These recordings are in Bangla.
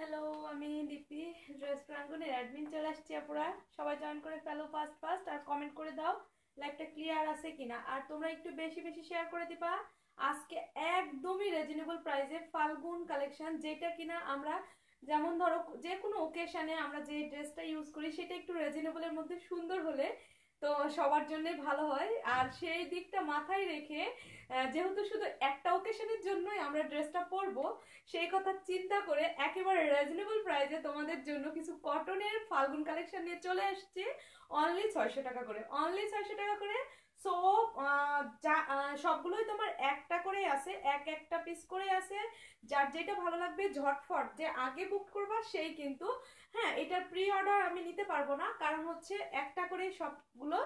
হ্যালো আমি দীপ্তি ড্রেস অ্যাডমিন চলে আসছি আপনারা সবাই জয়েন করে ফেলো ফার্স্ট ফার্স্ট আর কমেন্ট করে দাও লাইকটা ক্লিয়ার আছে কিনা আর তোমরা একটু বেশি বেশি শেয়ার করে দিবা আজকে একদমই রিজনেবল প্রাইসে ফাল্গুন কালেকশন যেটা কিনা আমরা যেমন ধরো যে কোনো ওকেশানে আমরা যে ড্রেসটা ইউজ করি সেটা একটু রিজনেবলের মধ্যে সুন্দর হলে তো সবার জন্যই ভালো হয় আর সেই দিকটা মাথায় রেখে যেহেতু শুধু একটা ওকেশনের জন্যই আমরা ড্রেসটা পরবো সেই কথা চিন্তা করে একেবারে রিজনেবল প্রাইসে তোমাদের জন্য কিছু কটনের ফাল্গুন কালেকশন নিয়ে চলে আসছে অনলি ছয়শো টাকা করে অনলি ছয়শো টাকা করে সো যা সবগুলোই তোমার একটা করে আছে এক একটা পিস করে আছে যার যেটা ভালো লাগবে ঝটফট যে আগে বুক করবা সেই কিন্তু হ্যাঁ এটা প্রি অর্ডার আমি নিতে পারবো না কারণ হচ্ছে একটা করে সবগুলো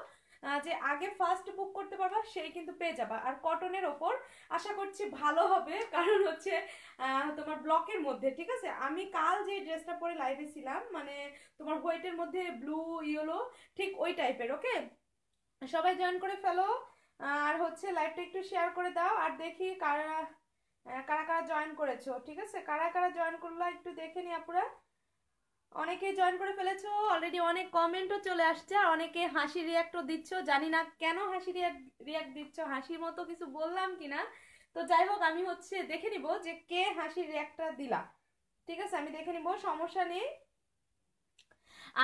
যে আগে ফার্স্ট বুক করতে পারবা সেই কিন্তু পেয়ে যাবা আর কটনের ওপর আশা করছি ভালো হবে কারণ হচ্ছে তোমার ব্লকের মধ্যে ঠিক আছে আমি কাল যে ড্রেসটা পরে লাইভে ছিলাম মানে তোমার হোয়াইটের মধ্যে ব্লু ইয়েলো ঠিক ওই টাইপের ওকে সবাই জয়েন করে ফেলো আর হচ্ছে লাইভটা একটু শেয়ার করে দাও আর দেখি কারা কারা কারা জয়েন করেছো ঠিক আছে কারা কারা জয়েন করলো একটু দেখে নি আপুরা অনেকে জয়েন করে ফেলেছ অলরেডি অনেক কমেন্টও চলে আসছে আর অনেকে হাসি রিয়াক্টও দিচ্ছ জানি না কেন হাসি রিয়াক্ট দিচ্ছ হাসির মতো কিছু বললাম কিনা তো যাই হোক আমি হচ্ছে দেখে নিব যে কে হাসির রিয়াক্টটা দিলা ঠিক আছে আমি দেখে নিব সমস্যা নেই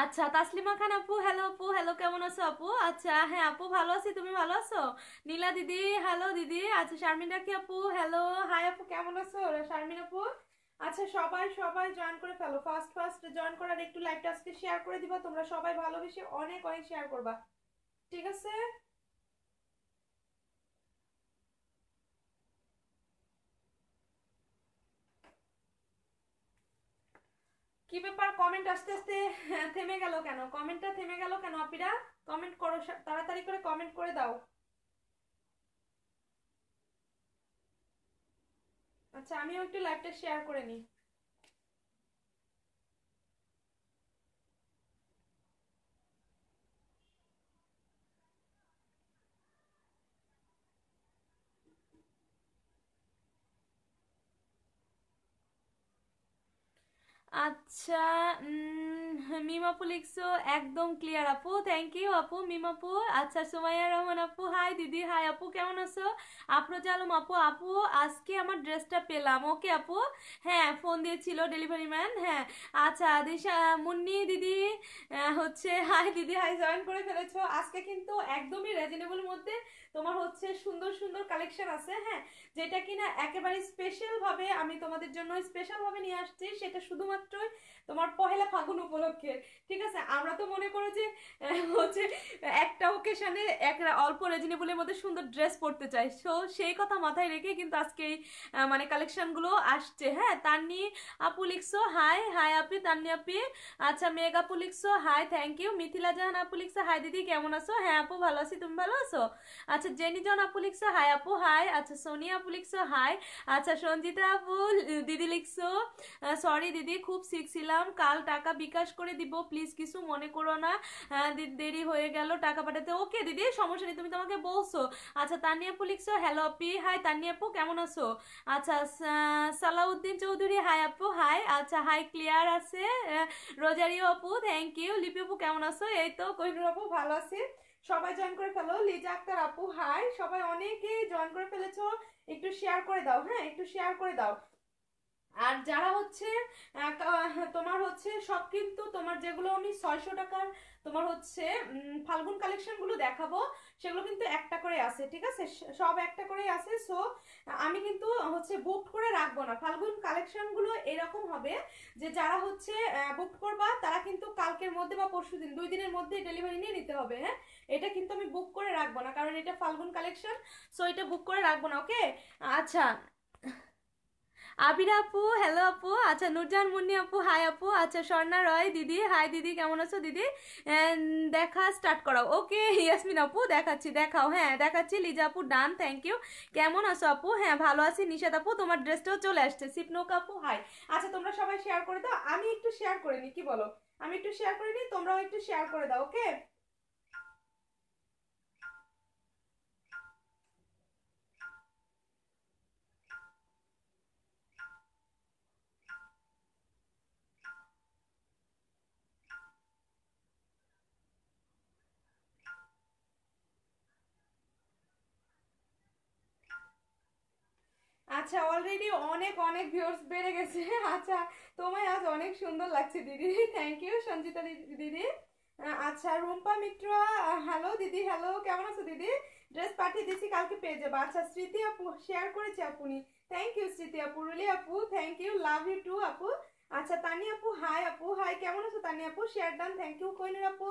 আচ্ছা তাসলিমা খান আপু হ্যালো আপু হ্যালো কেমন আছো আপু আচ্ছা হ্যাঁ আপু ভালো আছি তুমি ভালো আছো নীলা দিদি হ্যালো দিদি আচ্ছা শারমিন রাখি আপু হ্যালো হাই আপু কেমন আছো শারমিন আপু আচ্ছা সবাই সবাই জয়েন করে ফেলো ফার্স্ট ফার্স্ট জয়েন করার একটু লাইভটা আজকে শেয়ার করে দিবা তোমরা সবাই ভালোবেসে অনেক অনেক শেয়ার করবা ঠিক আছে কি ব্যাপার কমেন্ট আস্তে আস্তে থেমে গেল কেন কমেন্টটা থেমে গেল কেন আপিরা কমেন্ট করো তাড়াতাড়ি করে কমেন্ট করে দাও আচ্ছা আমিও একটু লাইভটা শেয়ার করে নিই আচ্ছা মিমাপু লিখছো একদম ক্লিয়ার আপু থ্যাংক ইউ আপু মিমাপু আচ্ছা সুমাইয়া রহমান আপু হাই দিদি হাই আপু কেমন আছো আফরোজা আলম আপু আপু আজকে আমার ড্রেসটা পেলাম ওকে আপু হ্যাঁ ফোন দিয়েছিল ডেলিভারি ম্যান হ্যাঁ আচ্ছা দিশা মুন্নি দিদি হচ্ছে হাই দিদি হাই জয়েন করে ফেলেছো আজকে কিন্তু একদমই রেজনেবল মধ্যে তোমার হচ্ছে সুন্দর সুন্দর কালেকশন আছে হ্যাঁ যেটা কিনা একেবারে স্পেশাল ভাবে আমি তোমাদের জন্য স্পেশাল ভাবে নিয়ে আসছি সেটা শুধুমাত্রই তোমার পহেলা ফাগুন উপলক্ষে ঠিক আছে আমরা তো মনে করো যে হচ্ছে একটা ওকেশনে এক অল্প রেজিনেবলের মধ্যে সুন্দর ড্রেস পরতে চাই সো সেই কথা মাথায় রেখে কিন্তু আজকে এই মানে কালেকশনগুলো আসছে হ্যাঁ তার নিয়ে আপু লিখছো হাই হাই আপি তার নিয়ে আপি আচ্ছা মেঘ আপু লিখছো hi thank you Mithila Jahan আপু লিখছো হাই দিদি কেমন আছো হ্যাঁ আপু ভালো আছি তুমি ভালো আছো আচ্ছা জেনি জন আপু লিখছো হাই আপু হাই আচ্ছা সোনিয়া আপু লিখছো হাই আচ্ছা সঞ্জিতা আপু দিদি লিখছো সরি দিদি খুব শিখছিলাম দিলাম কাল টাকা বিকাশ করে দিব প্লিজ কিছু মনে করো না হ্যাঁ, দেরি হয়ে গেল টাকা পাঠাতে ওকে দিদি সমস্যা নেই তুমি তোমাকে বলছো আচ্ছা তানিয়াপু লিখছো হ্যালো আপি হাই তানিয়াপু কেমন আছো আচ্ছা সালাউদ্দিন চৌধুরী হাই আপু হাই আচ্ছা হাই ক্লিয়ার আছে রোজারিও আপু থ্যাংক ইউ লিপি আপু কেমন আছো এই তো কহিনুর আপু ভালো আছি সবাই জয়েন করে ফেলো লিজা আক্তার আপু হাই সবাই অনেকে জয়েন করে ফেলেছো একটু শেয়ার করে দাও হ্যাঁ একটু শেয়ার করে দাও আর যারা হচ্ছে তোমার হচ্ছে সব কিন্তু তোমার যেগুলো আমি ছয়শো টাকার তোমার হচ্ছে ফাল্গুন কালেকশনগুলো দেখাবো সেগুলো কিন্তু একটা করে আছে ঠিক আছে সব একটা করে আছে সো আমি কিন্তু হচ্ছে বুক করে রাখবো না ফাল্গুন কালেকশনগুলো এরকম হবে যে যারা হচ্ছে বুক করবা তারা কিন্তু কালকের মধ্যে বা পরশু দিন দুই দিনের মধ্যে ডেলিভারি নিয়ে নিতে হবে হ্যাঁ এটা কিন্তু আমি বুক করে রাখবো না কারণ এটা ফাল্গুন কালেকশন সো এটা বুক করে রাখবো না ওকে আচ্ছা আবিরা আপু হ্যালো আপু আচ্ছা নুরজান মুন্নি আপু হাই আপু আচ্ছা স্বর্ণা রয় দিদি হাই দিদি কেমন আছো দিদি দেখা স্টার্ট করাও ওকে ইয়াসমিন আপু দেখাচ্ছি দেখাও হ্যাঁ দেখাচ্ছি লিজা আপু ডান থ্যাংক ইউ কেমন আছো আপু হ্যাঁ ভালো আছি নিশাদ আপু তোমার ড্রেসটাও চলে আসছে সিপনৌকা আপু হাই আচ্ছা তোমরা সবাই শেয়ার করে দাও আমি একটু শেয়ার করে নিই কি বলো আমি একটু শেয়ার করে নিই তোমরাও একটু শেয়ার করে দাও ওকে আচ্ছা অলরেডি অনেক অনেক ভিউর্স বেড়ে গেছে আচ্ছা তোমায় আজ অনেক সুন্দর লাগছে দিদি থ্যাংক ইউ সঞ্জিতা দিদি আচ্ছা রুম্পা মিত্র হ্যালো দিদি হ্যালো কেমন আছো দিদি ড্রেস পাঠিয়ে দিচ্ছি কালকে পেয়ে যাবো আচ্ছা স্মৃতি আপু শেয়ার করেছে আপুনি থ্যাংক ইউ স্মৃতি আপু রুলি আপু thank you love you too আপু আচ্ছা তানি আপু হাই আপু হাই কেমন আছো তানি আপু শেয়ার ডান থ্যাংক ইউ কইনের আপু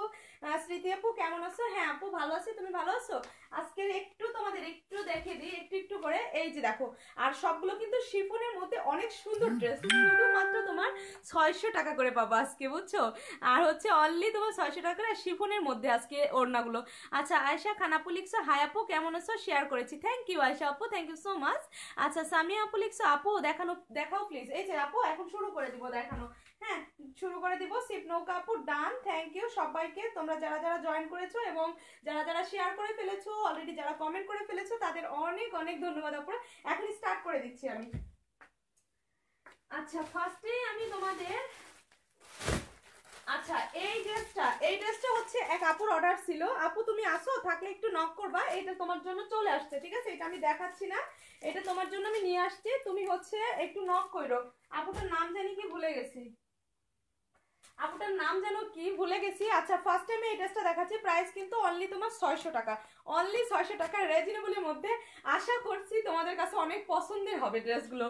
স্মৃতি আপু কেমন আছো হ্যাঁ আপু ভালো আছি তুমি ভালো আছো আজকে একটু তোমাদের একটু দেখে দিই একটু একটু করে এই যে দেখো আর সবগুলো কিন্তু শিফনের মধ্যে অনেক সুন্দর ড্রেস শুধুমাত্র তোমার ছয়শো টাকা করে পাবো আজকে বুঝছো আর হচ্ছে অনলি তোমার ছয়শো টাকা করে শিফনের মধ্যে আজকে ওড়নাগুলো আচ্ছা আয়সা খানাপু লিখছো হাই আপু কেমন আছো শেয়ার করেছি থ্যাংক ইউ আয়সা আপু থ্যাংক ইউ সো মাচ আচ্ছা সামিয়া আপু লিখছো আপু দেখানো দেখাও প্লিজ এই যে আপু এখন শুরু করে দিব দেখানো হ্যাঁ শুরু করে দিব Shib Noukapur done thank you সবাইকে তোমরা যারা যারা জয়েন করেছো এবং যারা যারা শেয়ার করে ফেলেছো অলরেডি যারা কমেন্ট করে ফেলেছো তাদের অনেক অনেক ধন্যবাদ আপনারা এখনই স্টার্ট করে দিচ্ছি আমি আচ্ছা ফার্স্টে আমি তোমাদের আচ্ছা এই ড্রেসটা এই ড্রেসটা হচ্ছে এক আপুর অর্ডার ছিল আপু তুমি আসো থাকলে একটু নক করবা এটা তোমার জন্য চলে আসছে ঠিক আছে এটা আমি দেখাচ্ছি না এটা তোমার জন্য আমি নিয়ে আসছি তুমি হচ্ছে একটু নক করো আপুটার নাম জানি কি ভুলে গেছি আপুটার নাম যেন কি ভুলে গেছি আচ্ছা ফার্স্ট টাইমে এই ড্রেসটা দেখাচ্ছি প্রাইস কিন্তু অনলি তোমার ছয়শো টাকা অনলি ছয়শো টাকা রিজনেবলের মধ্যে আশা করছি তোমাদের কাছে অনেক পছন্দের হবে ড্রেসগুলো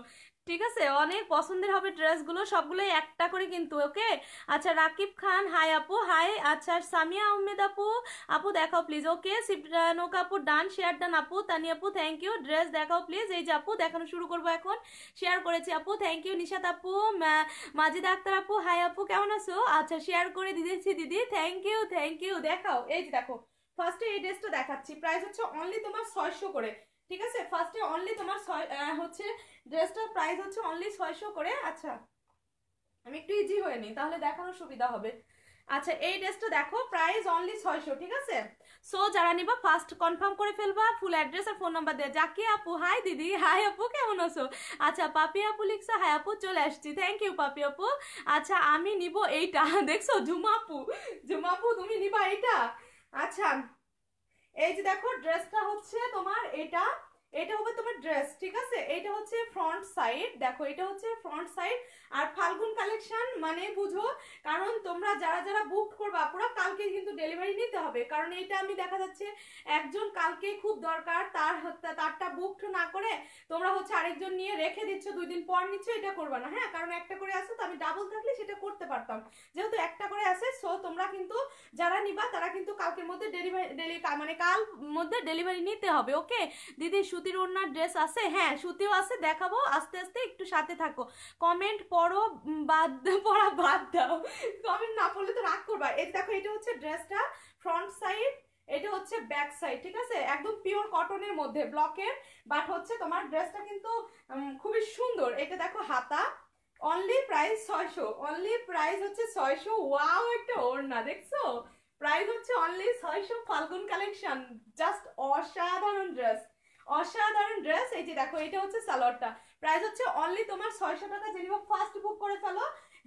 ঠিক আছে অনেক পছন্দের হবে ড্রেসগুলো সবগুলোই একটা করে কিন্তু ওকে আচ্ছা রাকিব খান হাই আপু হাই আচ্ছা সামিয়া আহমেদ আপু আপু দেখাও প্লিজ ওকে শিবরানুক আপু ডান শেয়ার ডান আপু তানি আপু থ্যাংক ইউ ড্রেস দেখাও প্লিজ এই যে আপু দেখানো শুরু করবো এখন শেয়ার করেছি আপু থ্যাংক ইউ নিশাত আপু মাজিদ আক্তার আপু হাই আপু কেমন আছো আচ্ছা শেয়ার করে দিয়েছি দিদি থ্যাংক ইউ থ্যাংক ইউ দেখাও এই যে দেখো ফার্স্টে এই ড্রেসটা দেখাচ্ছি প্রাইস হচ্ছে অনলি তোমার ছয়শো করে ঠিক আছে ফার্স্টে অনলি তোমার হচ্ছে ড্রেসটার প্রাইস হচ্ছে অনলি ছয়শো করে আচ্ছা আমি একটু ইজি হয়ে নিই তাহলে দেখানোর সুবিধা হবে আচ্ছা এই ড্রেসটা দেখো প্রাইস অনলি ছয়শো ঠিক আছে সো যারা নিবা ফার্স্ট কনফার্ম করে ফেলবা ফুল অ্যাড্রেস আর ফোন নাম্বার দেয় যাকে আপু হাই দিদি হাই আপু কেমন আছো আচ্ছা পাপি আপু লিখছো হাই আপু চলে আসছি থ্যাংক ইউ পাপি আপু আচ্ছা আমি নিব এইটা দেখছো ঝুমাপু ঝুমাপু তুমি নিবা এইটা আচ্ছা এই যে দেখো ড্রেসটা হচ্ছে তোমার এটা এটা হবে তোমার ড্রেস ঠিক আছে এটা হচ্ছে ফ্রন্ট সাইড দেখো এটা হচ্ছে ফ্রন্ট সাইড আর ফাল্গুন কালেকশন মানে বুঝো কারণ তোমরা যারা যারা বুক করবা পুরো কালকে কিন্তু ডেলিভারি নিতে হবে কারণ এটা আমি দেখা যাচ্ছে একজন কালকে খুব দরকার তার তারটা বুকড না করে তোমরা হচ্ছে আরেকজন নিয়ে রেখে দিচ্ছ দুই দিন পর নিচ্ছ এটা করবা না হ্যাঁ কারণ একটা করে আছে তো আমি ডাবল থাকলে সেটা করতে পারতাম যেহেতু একটা করে আছে সো তোমরা কিন্তু যারা নিবা তারা কিন্তু কালকের মধ্যে ডেলিভারি মানে কাল মধ্যে ডেলিভারি নিতে হবে ওকে দিদি শুধু সুতির ওড়নার ড্রেস আছে হ্যাঁ সুতিও আছে দেখাবো আস্তে আস্তে একটু সাথে থাকো কমেন্ট পড়ো বাদ পড়া বাদ দাও কমেন্ট না পড়লে তো রাগ করবা এই দেখো এটা হচ্ছে ড্রেসটা ফ্রন্ট সাইড এটা হচ্ছে ব্যাক সাইড ঠিক আছে একদম পিওর কটনের মধ্যে ব্লকের বাট হচ্ছে তোমার ড্রেসটা কিন্তু খুবই সুন্দর এটা দেখো হাতা অনলি প্রাইস ছয়শো অনলি প্রাইস হচ্ছে ছয়শো ওয়াও একটা ওড়না দেখছো প্রাইস হচ্ছে অনলি ছয়শো ফাল্গুন কালেকশন জাস্ট অসাধারণ ড্রেস অসাধারণ ড্রেস এই যে দেখো এটা হচ্ছে সালোয়ারটা প্রাইস হচ্ছে অনলি তোমার ছয়শো টাকা যেগুলো ফার্স্ট বুক করে ফেলো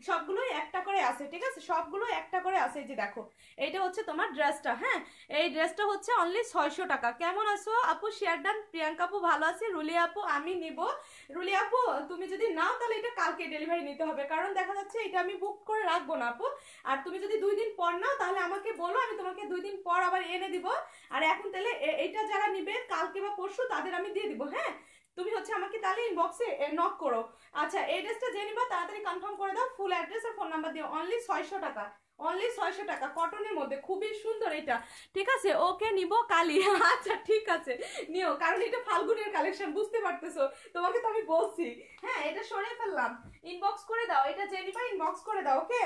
সবগুলোই একটা করে আছে ঠিক আছে সবগুলো একটা করে আছে এই যে দেখো এইটা হচ্ছে তোমার ড্রেসটা হ্যাঁ এই ড্রেসটা হচ্ছে অনলি ছয়শো টাকা কেমন আছো আপু শেয়ার ডান প্রিয়াঙ্কা আপু ভালো আছে রুলি আপু আমি নিব রুলি আপু তুমি যদি নাও তাহলে এটা কালকে ডেলিভারি নিতে হবে কারণ দেখা যাচ্ছে এটা আমি বুক করে রাখবো না আপু আর তুমি যদি দুই দিন পর নাও তাহলে আমাকে বলো আমি তোমাকে দুই দিন পর আবার এনে দিব আর এখন তাহলে এইটা যারা নিবে কালকে বা পরশু তাদের আমি দিয়ে দিব হ্যাঁ তুমি হচ্ছে আমাকে তাহলে ইনবক্সে নক করো আচ্ছা অ্যাড্রেসটা জেনে নিবা তাড়াতাড়ি কনফার্ম করে দাও ফুল অ্যাড্রেস আর ফোন নাম্বার দিও অনলি ছয়শো টাকা অনলি ছয়শো টাকা কটনের মধ্যে খুবই সুন্দর এটা ঠিক আছে ওকে নিব কালি আচ্ছা ঠিক আছে নিও কারণ এটা ফাল্গুনের কালেকশন বুঝতে পারতেছো তোমাকে তো আমি বলছি হ্যাঁ এটা সরিয়ে ফেললাম ইনবক্স করে দাও এটা জেনিবা ইনবক্স করে দাও ওকে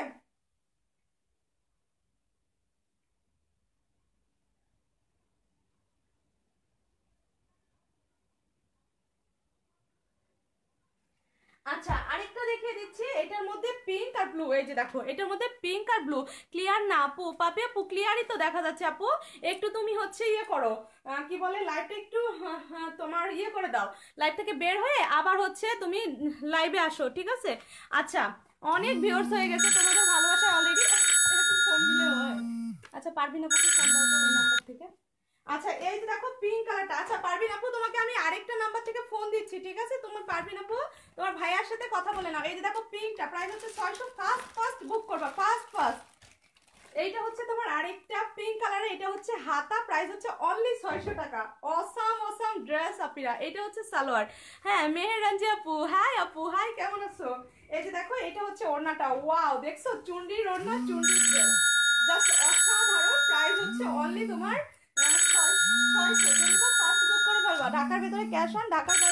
আচ্ছা আরেকটা দেখিয়ে দিচ্ছি এটার মধ্যে পিঙ্ক আর ব্লু এই যে দেখো এটার মধ্যে পিঙ্ক আর ব্লু ক্লিয়ার না আপু পাপি আপু ক্লিয়ারই তো দেখা যাচ্ছে আপু একটু তুমি হচ্ছে ইয়ে করো কি বলে লাইভটা একটু তোমার ইয়ে করে দাও লাইভ থেকে বের হয়ে আবার হচ্ছে তুমি লাইভে আসো ঠিক আছে আচ্ছা অনেক ভিউর্স হয়ে গেছে তোমাদের ভালোবাসা অলরেডি এরকম ফোন দিলে হয় আচ্ছা পারবি না ফোন দাও নাম্বার থেকে আচ্ছা এই যে দেখো পিঙ্ক কালারটা আচ্ছা পারবি আপু তোমাকে আমি আরেকটা নাম্বার থেকে ফোন দিচ্ছি ঠিক আছে তোমার পারবিন আপু তোমার ভাইয়ার সাথে কথা বলে নাও এই যে দেখো পিঙ্কটা প্রাইস হচ্ছে ছয়শো ফার্স্ট ফার্স্ট বুক করবা ফার্স্ট ফার্স্ট এইটা হচ্ছে তোমার আরেকটা পিঙ্ক কালারে এটা হচ্ছে হাতা প্রাইস হচ্ছে অনলি ছয়শো টাকা অসাম অসাম ড্রেস আপিরা এটা হচ্ছে সালোয়ার হ্যাঁ মেহেরঞ্জি আপু হাই আপু হাই কেমন আছো এই যে দেখো এটা হচ্ছে ওড়নাটা ওয়াও দেখছো চুন্ডির ওড়না চুন্ডির ড্রেস জাস্ট অসাধারণ প্রাইস হচ্ছে অনলি তোমার ঢাকার বাইরে যারা কালকে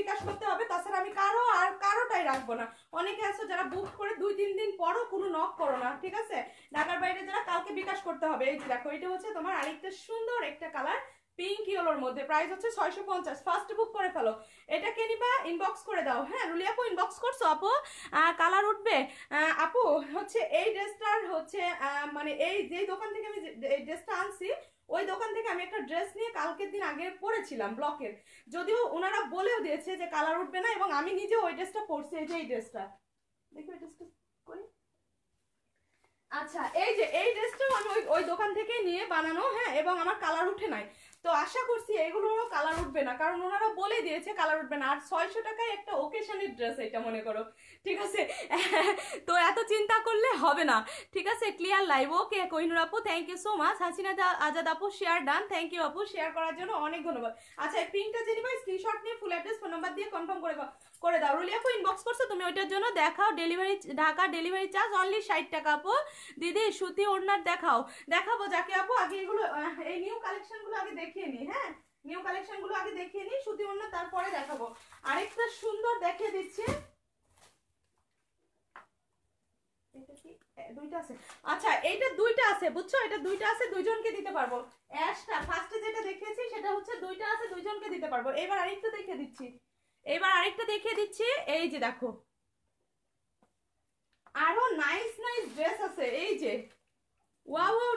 বিকাশ করতে হবে তাছাড়া আমি কারো আর কারোটাই রাখবো না অনেকে যারা বুক করে দুই তিন দিন কোনো নক করো না ঠিক আছে ঢাকার বাইরে যারা কালকে বিকাশ করতে হবে এই দেখো এটা হচ্ছে তোমার আরেকটা সুন্দর একটা কালার পিঙ্ক ইয়েলোর মধ্যে প্রাইস হচ্ছে ছয়শো পঞ্চাশ ফার্স্ট বুক করে ফেলো এটা কে ইনবক্স করে দাও হ্যাঁ রুলি আপু ইনবক্স করছো আপু কালার উঠবে আপু হচ্ছে এই ড্রেসটার হচ্ছে মানে এই যে দোকান থেকে আমি এই ড্রেসটা আনছি ওই দোকান থেকে আমি একটা ড্রেস নিয়ে কালকের দিন আগে পরেছিলাম ব্লকের যদিও ওনারা বলেও দিয়েছে যে কালার উঠবে না এবং আমি নিজে ওই ড্রেসটা পরছি এই যে এই ড্রেসটা দেখি ওই ড্রেসটা করি আচ্ছা এই যে এই ড্রেসটাও আমি ওই ওই দোকান থেকে নিয়ে বানানো হ্যাঁ এবং আমার কালার উঠে নাই তো আশা করছি এগুলোরও কালার উঠবে না কারণ ওনারা বলে দিয়েছে কালার উঠবে না আর ছয়শো টাকায় একটা ওকেশনের ড্রেস এটা মনে করো ঠিক আছে তো এত চিন্তা করলে হবে না ঠিক আছে ক্লিয়ার লাইভ ওকে কইনুর আপু thank you so much Hasina Azad আপু শেয়ার ডান থ্যাংক ইউ আপু শেয়ার করার জন্য অনেক ধন্যবাদ আচ্ছা এই পিঙ্কটা জেনে ভাই স্ক্রিনশট নিয়ে ফুল অ্যাড্রেস ফোন নাম্বার দিয়ে কনফার্ম করে করে দাও রুলি আপু ইনবক্স করছো তুমি ওইটার জন্য দেখাও delivery Dhaka delivery charge only ষাট টাকা আপু দিদি সুতি ওড়নার দেখাও দেখাবো যাকে আপু আগে এগুলো এই নিউ কালেকশনগুলো আগে দেখি দেখিয়ে নিই হ্যাঁ নিউ কালেকশন গুলো আগে দেখিয়ে নিই সুতি অন্য তারপরে দেখাবো আরেকটা সুন্দর দেখিয়ে দিচ্ছি দুইটা আছে আচ্ছা এইটা দুইটা আছে বুঝছো দুইটা আছে দুইজনকে দিতে পারবো অ্যাশটা ফার্স্টে যেটা সেটা হচ্ছে দুইটা আছে দুইজনকে দিতে পারবো এবার আরেকটা দিচ্ছি এবার আরেকটা দেখিয়ে দিচ্ছি এই যে দেখো ড্রেস আছে এই যে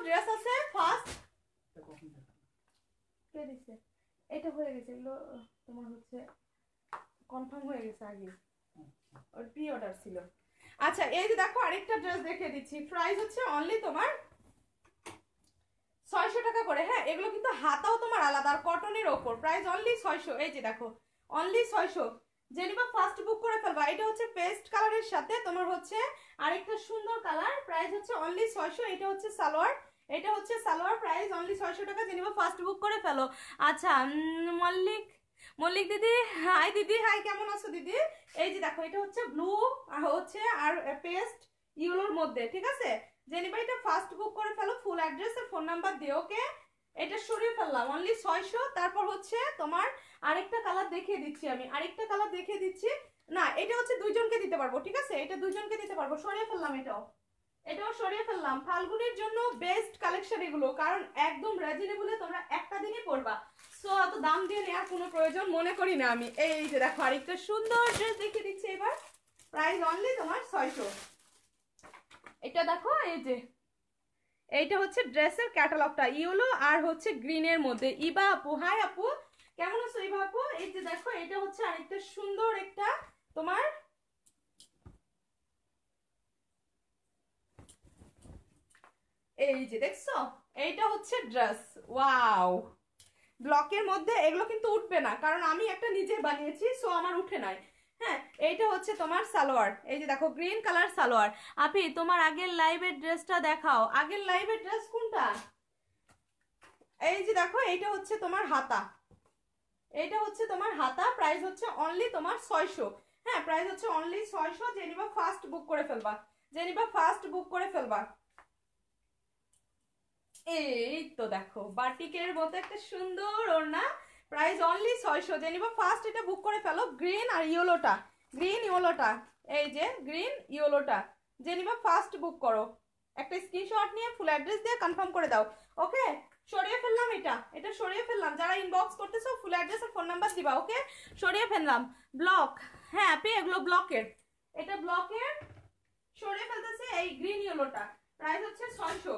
ড্রেস আছে ফার্স্ট কে এটা হয়ে গেছে এগুলো তোমার হচ্ছে কনফার্ম হয়ে গেছে আগে ওর প্রি অর্ডার ছিল আচ্ছা এই যে দেখো আরেকটা ড্রেস দেখিয়ে দিচ্ছি প্রাইস হচ্ছে অনলি তোমার ছয়শো টাকা করে হ্যাঁ এগুলো কিন্তু হাতাও তোমার আলাদা আর কটনের ওপর প্রাইস অনলি ছয়শো এই যে দেখো অনলি ছয়শো জেনিবা ফার্স্ট বুক করে ফেলবা এটা হচ্ছে পেস্ট কালারের সাথে তোমার হচ্ছে আরেকটা সুন্দর কালার প্রাইস হচ্ছে অনলি ছয়শো এটা হচ্ছে সালোয়ার এটা হচ্ছে সালোয়ার প্রাইস অনলি ছয়শো টাকা কিনবো ফার্স্ট বুক করে ফেলো আচ্ছা মল্লিক মল্লিক দিদি হাই দিদি হাই কেমন আছো দিদি এই যে দেখো এটা হচ্ছে ব্লু হচ্ছে আর পেস্ট ইউলোর মধ্যে ঠিক আছে জেনিবা এটা ফার্স্ট বুক করে ফেলো ফুল অ্যাড্রেস আর ফোন নাম্বার দিওকে এটা সরিয়ে ফেললাম অনলি ছয়শো তারপর হচ্ছে তোমার আরেকটা কালার দেখিয়ে দিচ্ছি আমি আরেকটা কালার দেখিয়ে দিচ্ছি না এটা হচ্ছে দুইজনকে দিতে পারবো ঠিক আছে এটা দুইজনকে দিতে পারবো সরিয়ে ফেললাম এটাও এটাও সরিয়ে ফেললাম ফাল্গুনের জন্য বেস্ট কালেকশন এগুলো কারণ একদম রিজনেবলে তোমরা একটা দিনই পরবা সো অত দাম দিয়ে নেওয়ার কোনো প্রয়োজন মনে করি না আমি এই যে দেখো আরেকটা সুন্দর ড্রেস দেখিয়ে দিচ্ছি এবার প্রাইস অনলি তোমার ছয়শো এটা দেখো এই যে এইটা হচ্ছে ড্রেসের ক্যাটালগটা ইয়েলো আর হচ্ছে গ্রিনের মধ্যে ইবা আপু হাই আপু কেমন আছো ইবা আপু এই যে দেখো এটা হচ্ছে আরেকটা সুন্দর একটা তোমার এই যে দেখছো এইটা হচ্ছে ড্রেস ওয়াও ব্লকের মধ্যে এগুলো কিন্তু উঠবে না কারণ আমি একটা নিজে বানিয়েছি সো আমার উঠে নাই হ্যাঁ এইটা হচ্ছে তোমার সালোয়ার এই যে দেখো গ্রিন কালার সালোয়ার আপি তোমার আগের লাইভের ড্রেসটা দেখাও আগের লাইভের ড্রেস কোনটা এই যে দেখো এইটা হচ্ছে তোমার হাতা এইটা হচ্ছে তোমার হাতা প্রাইস হচ্ছে অনলি তোমার ছয়শো হ্যাঁ প্রাইস হচ্ছে অনলি ছয়শো জেনিবা ফার্স্ট বুক করে ফেলবা জেনিবা ফার্স্ট বুক করে ফেলবা এই তো দেখো বাটিকের মতো একটা সুন্দর ওড়না প্রাইস অনলি ছয়শো যে নিবা ফার্স্ট এটা বুক করে ফেলো গ্রিন আর ইয়েলোটা গ্রিন ইয়েলোটা এই যে গ্রিন ইয়েলোটা যে নিবা ফার্স্ট বুক করো একটা স্ক্রিনশট নিয়ে ফুল অ্যাড্রেস দিয়ে কনফার্ম করে দাও ওকে সরিয়ে ফেললাম এটা এটা সরিয়ে ফেললাম যারা ইনবক্স করতেছো ফুল অ্যাড্রেস আর ফোন নাম্বার দিবা ওকে সরিয়ে ফেললাম ব্লক হ্যাঁ পে এগুলো ব্লকের এটা ব্লকের সরিয়ে ফেলতেছে এই গ্রিন ইয়েলোটা প্রাইস হচ্ছে ছয়শো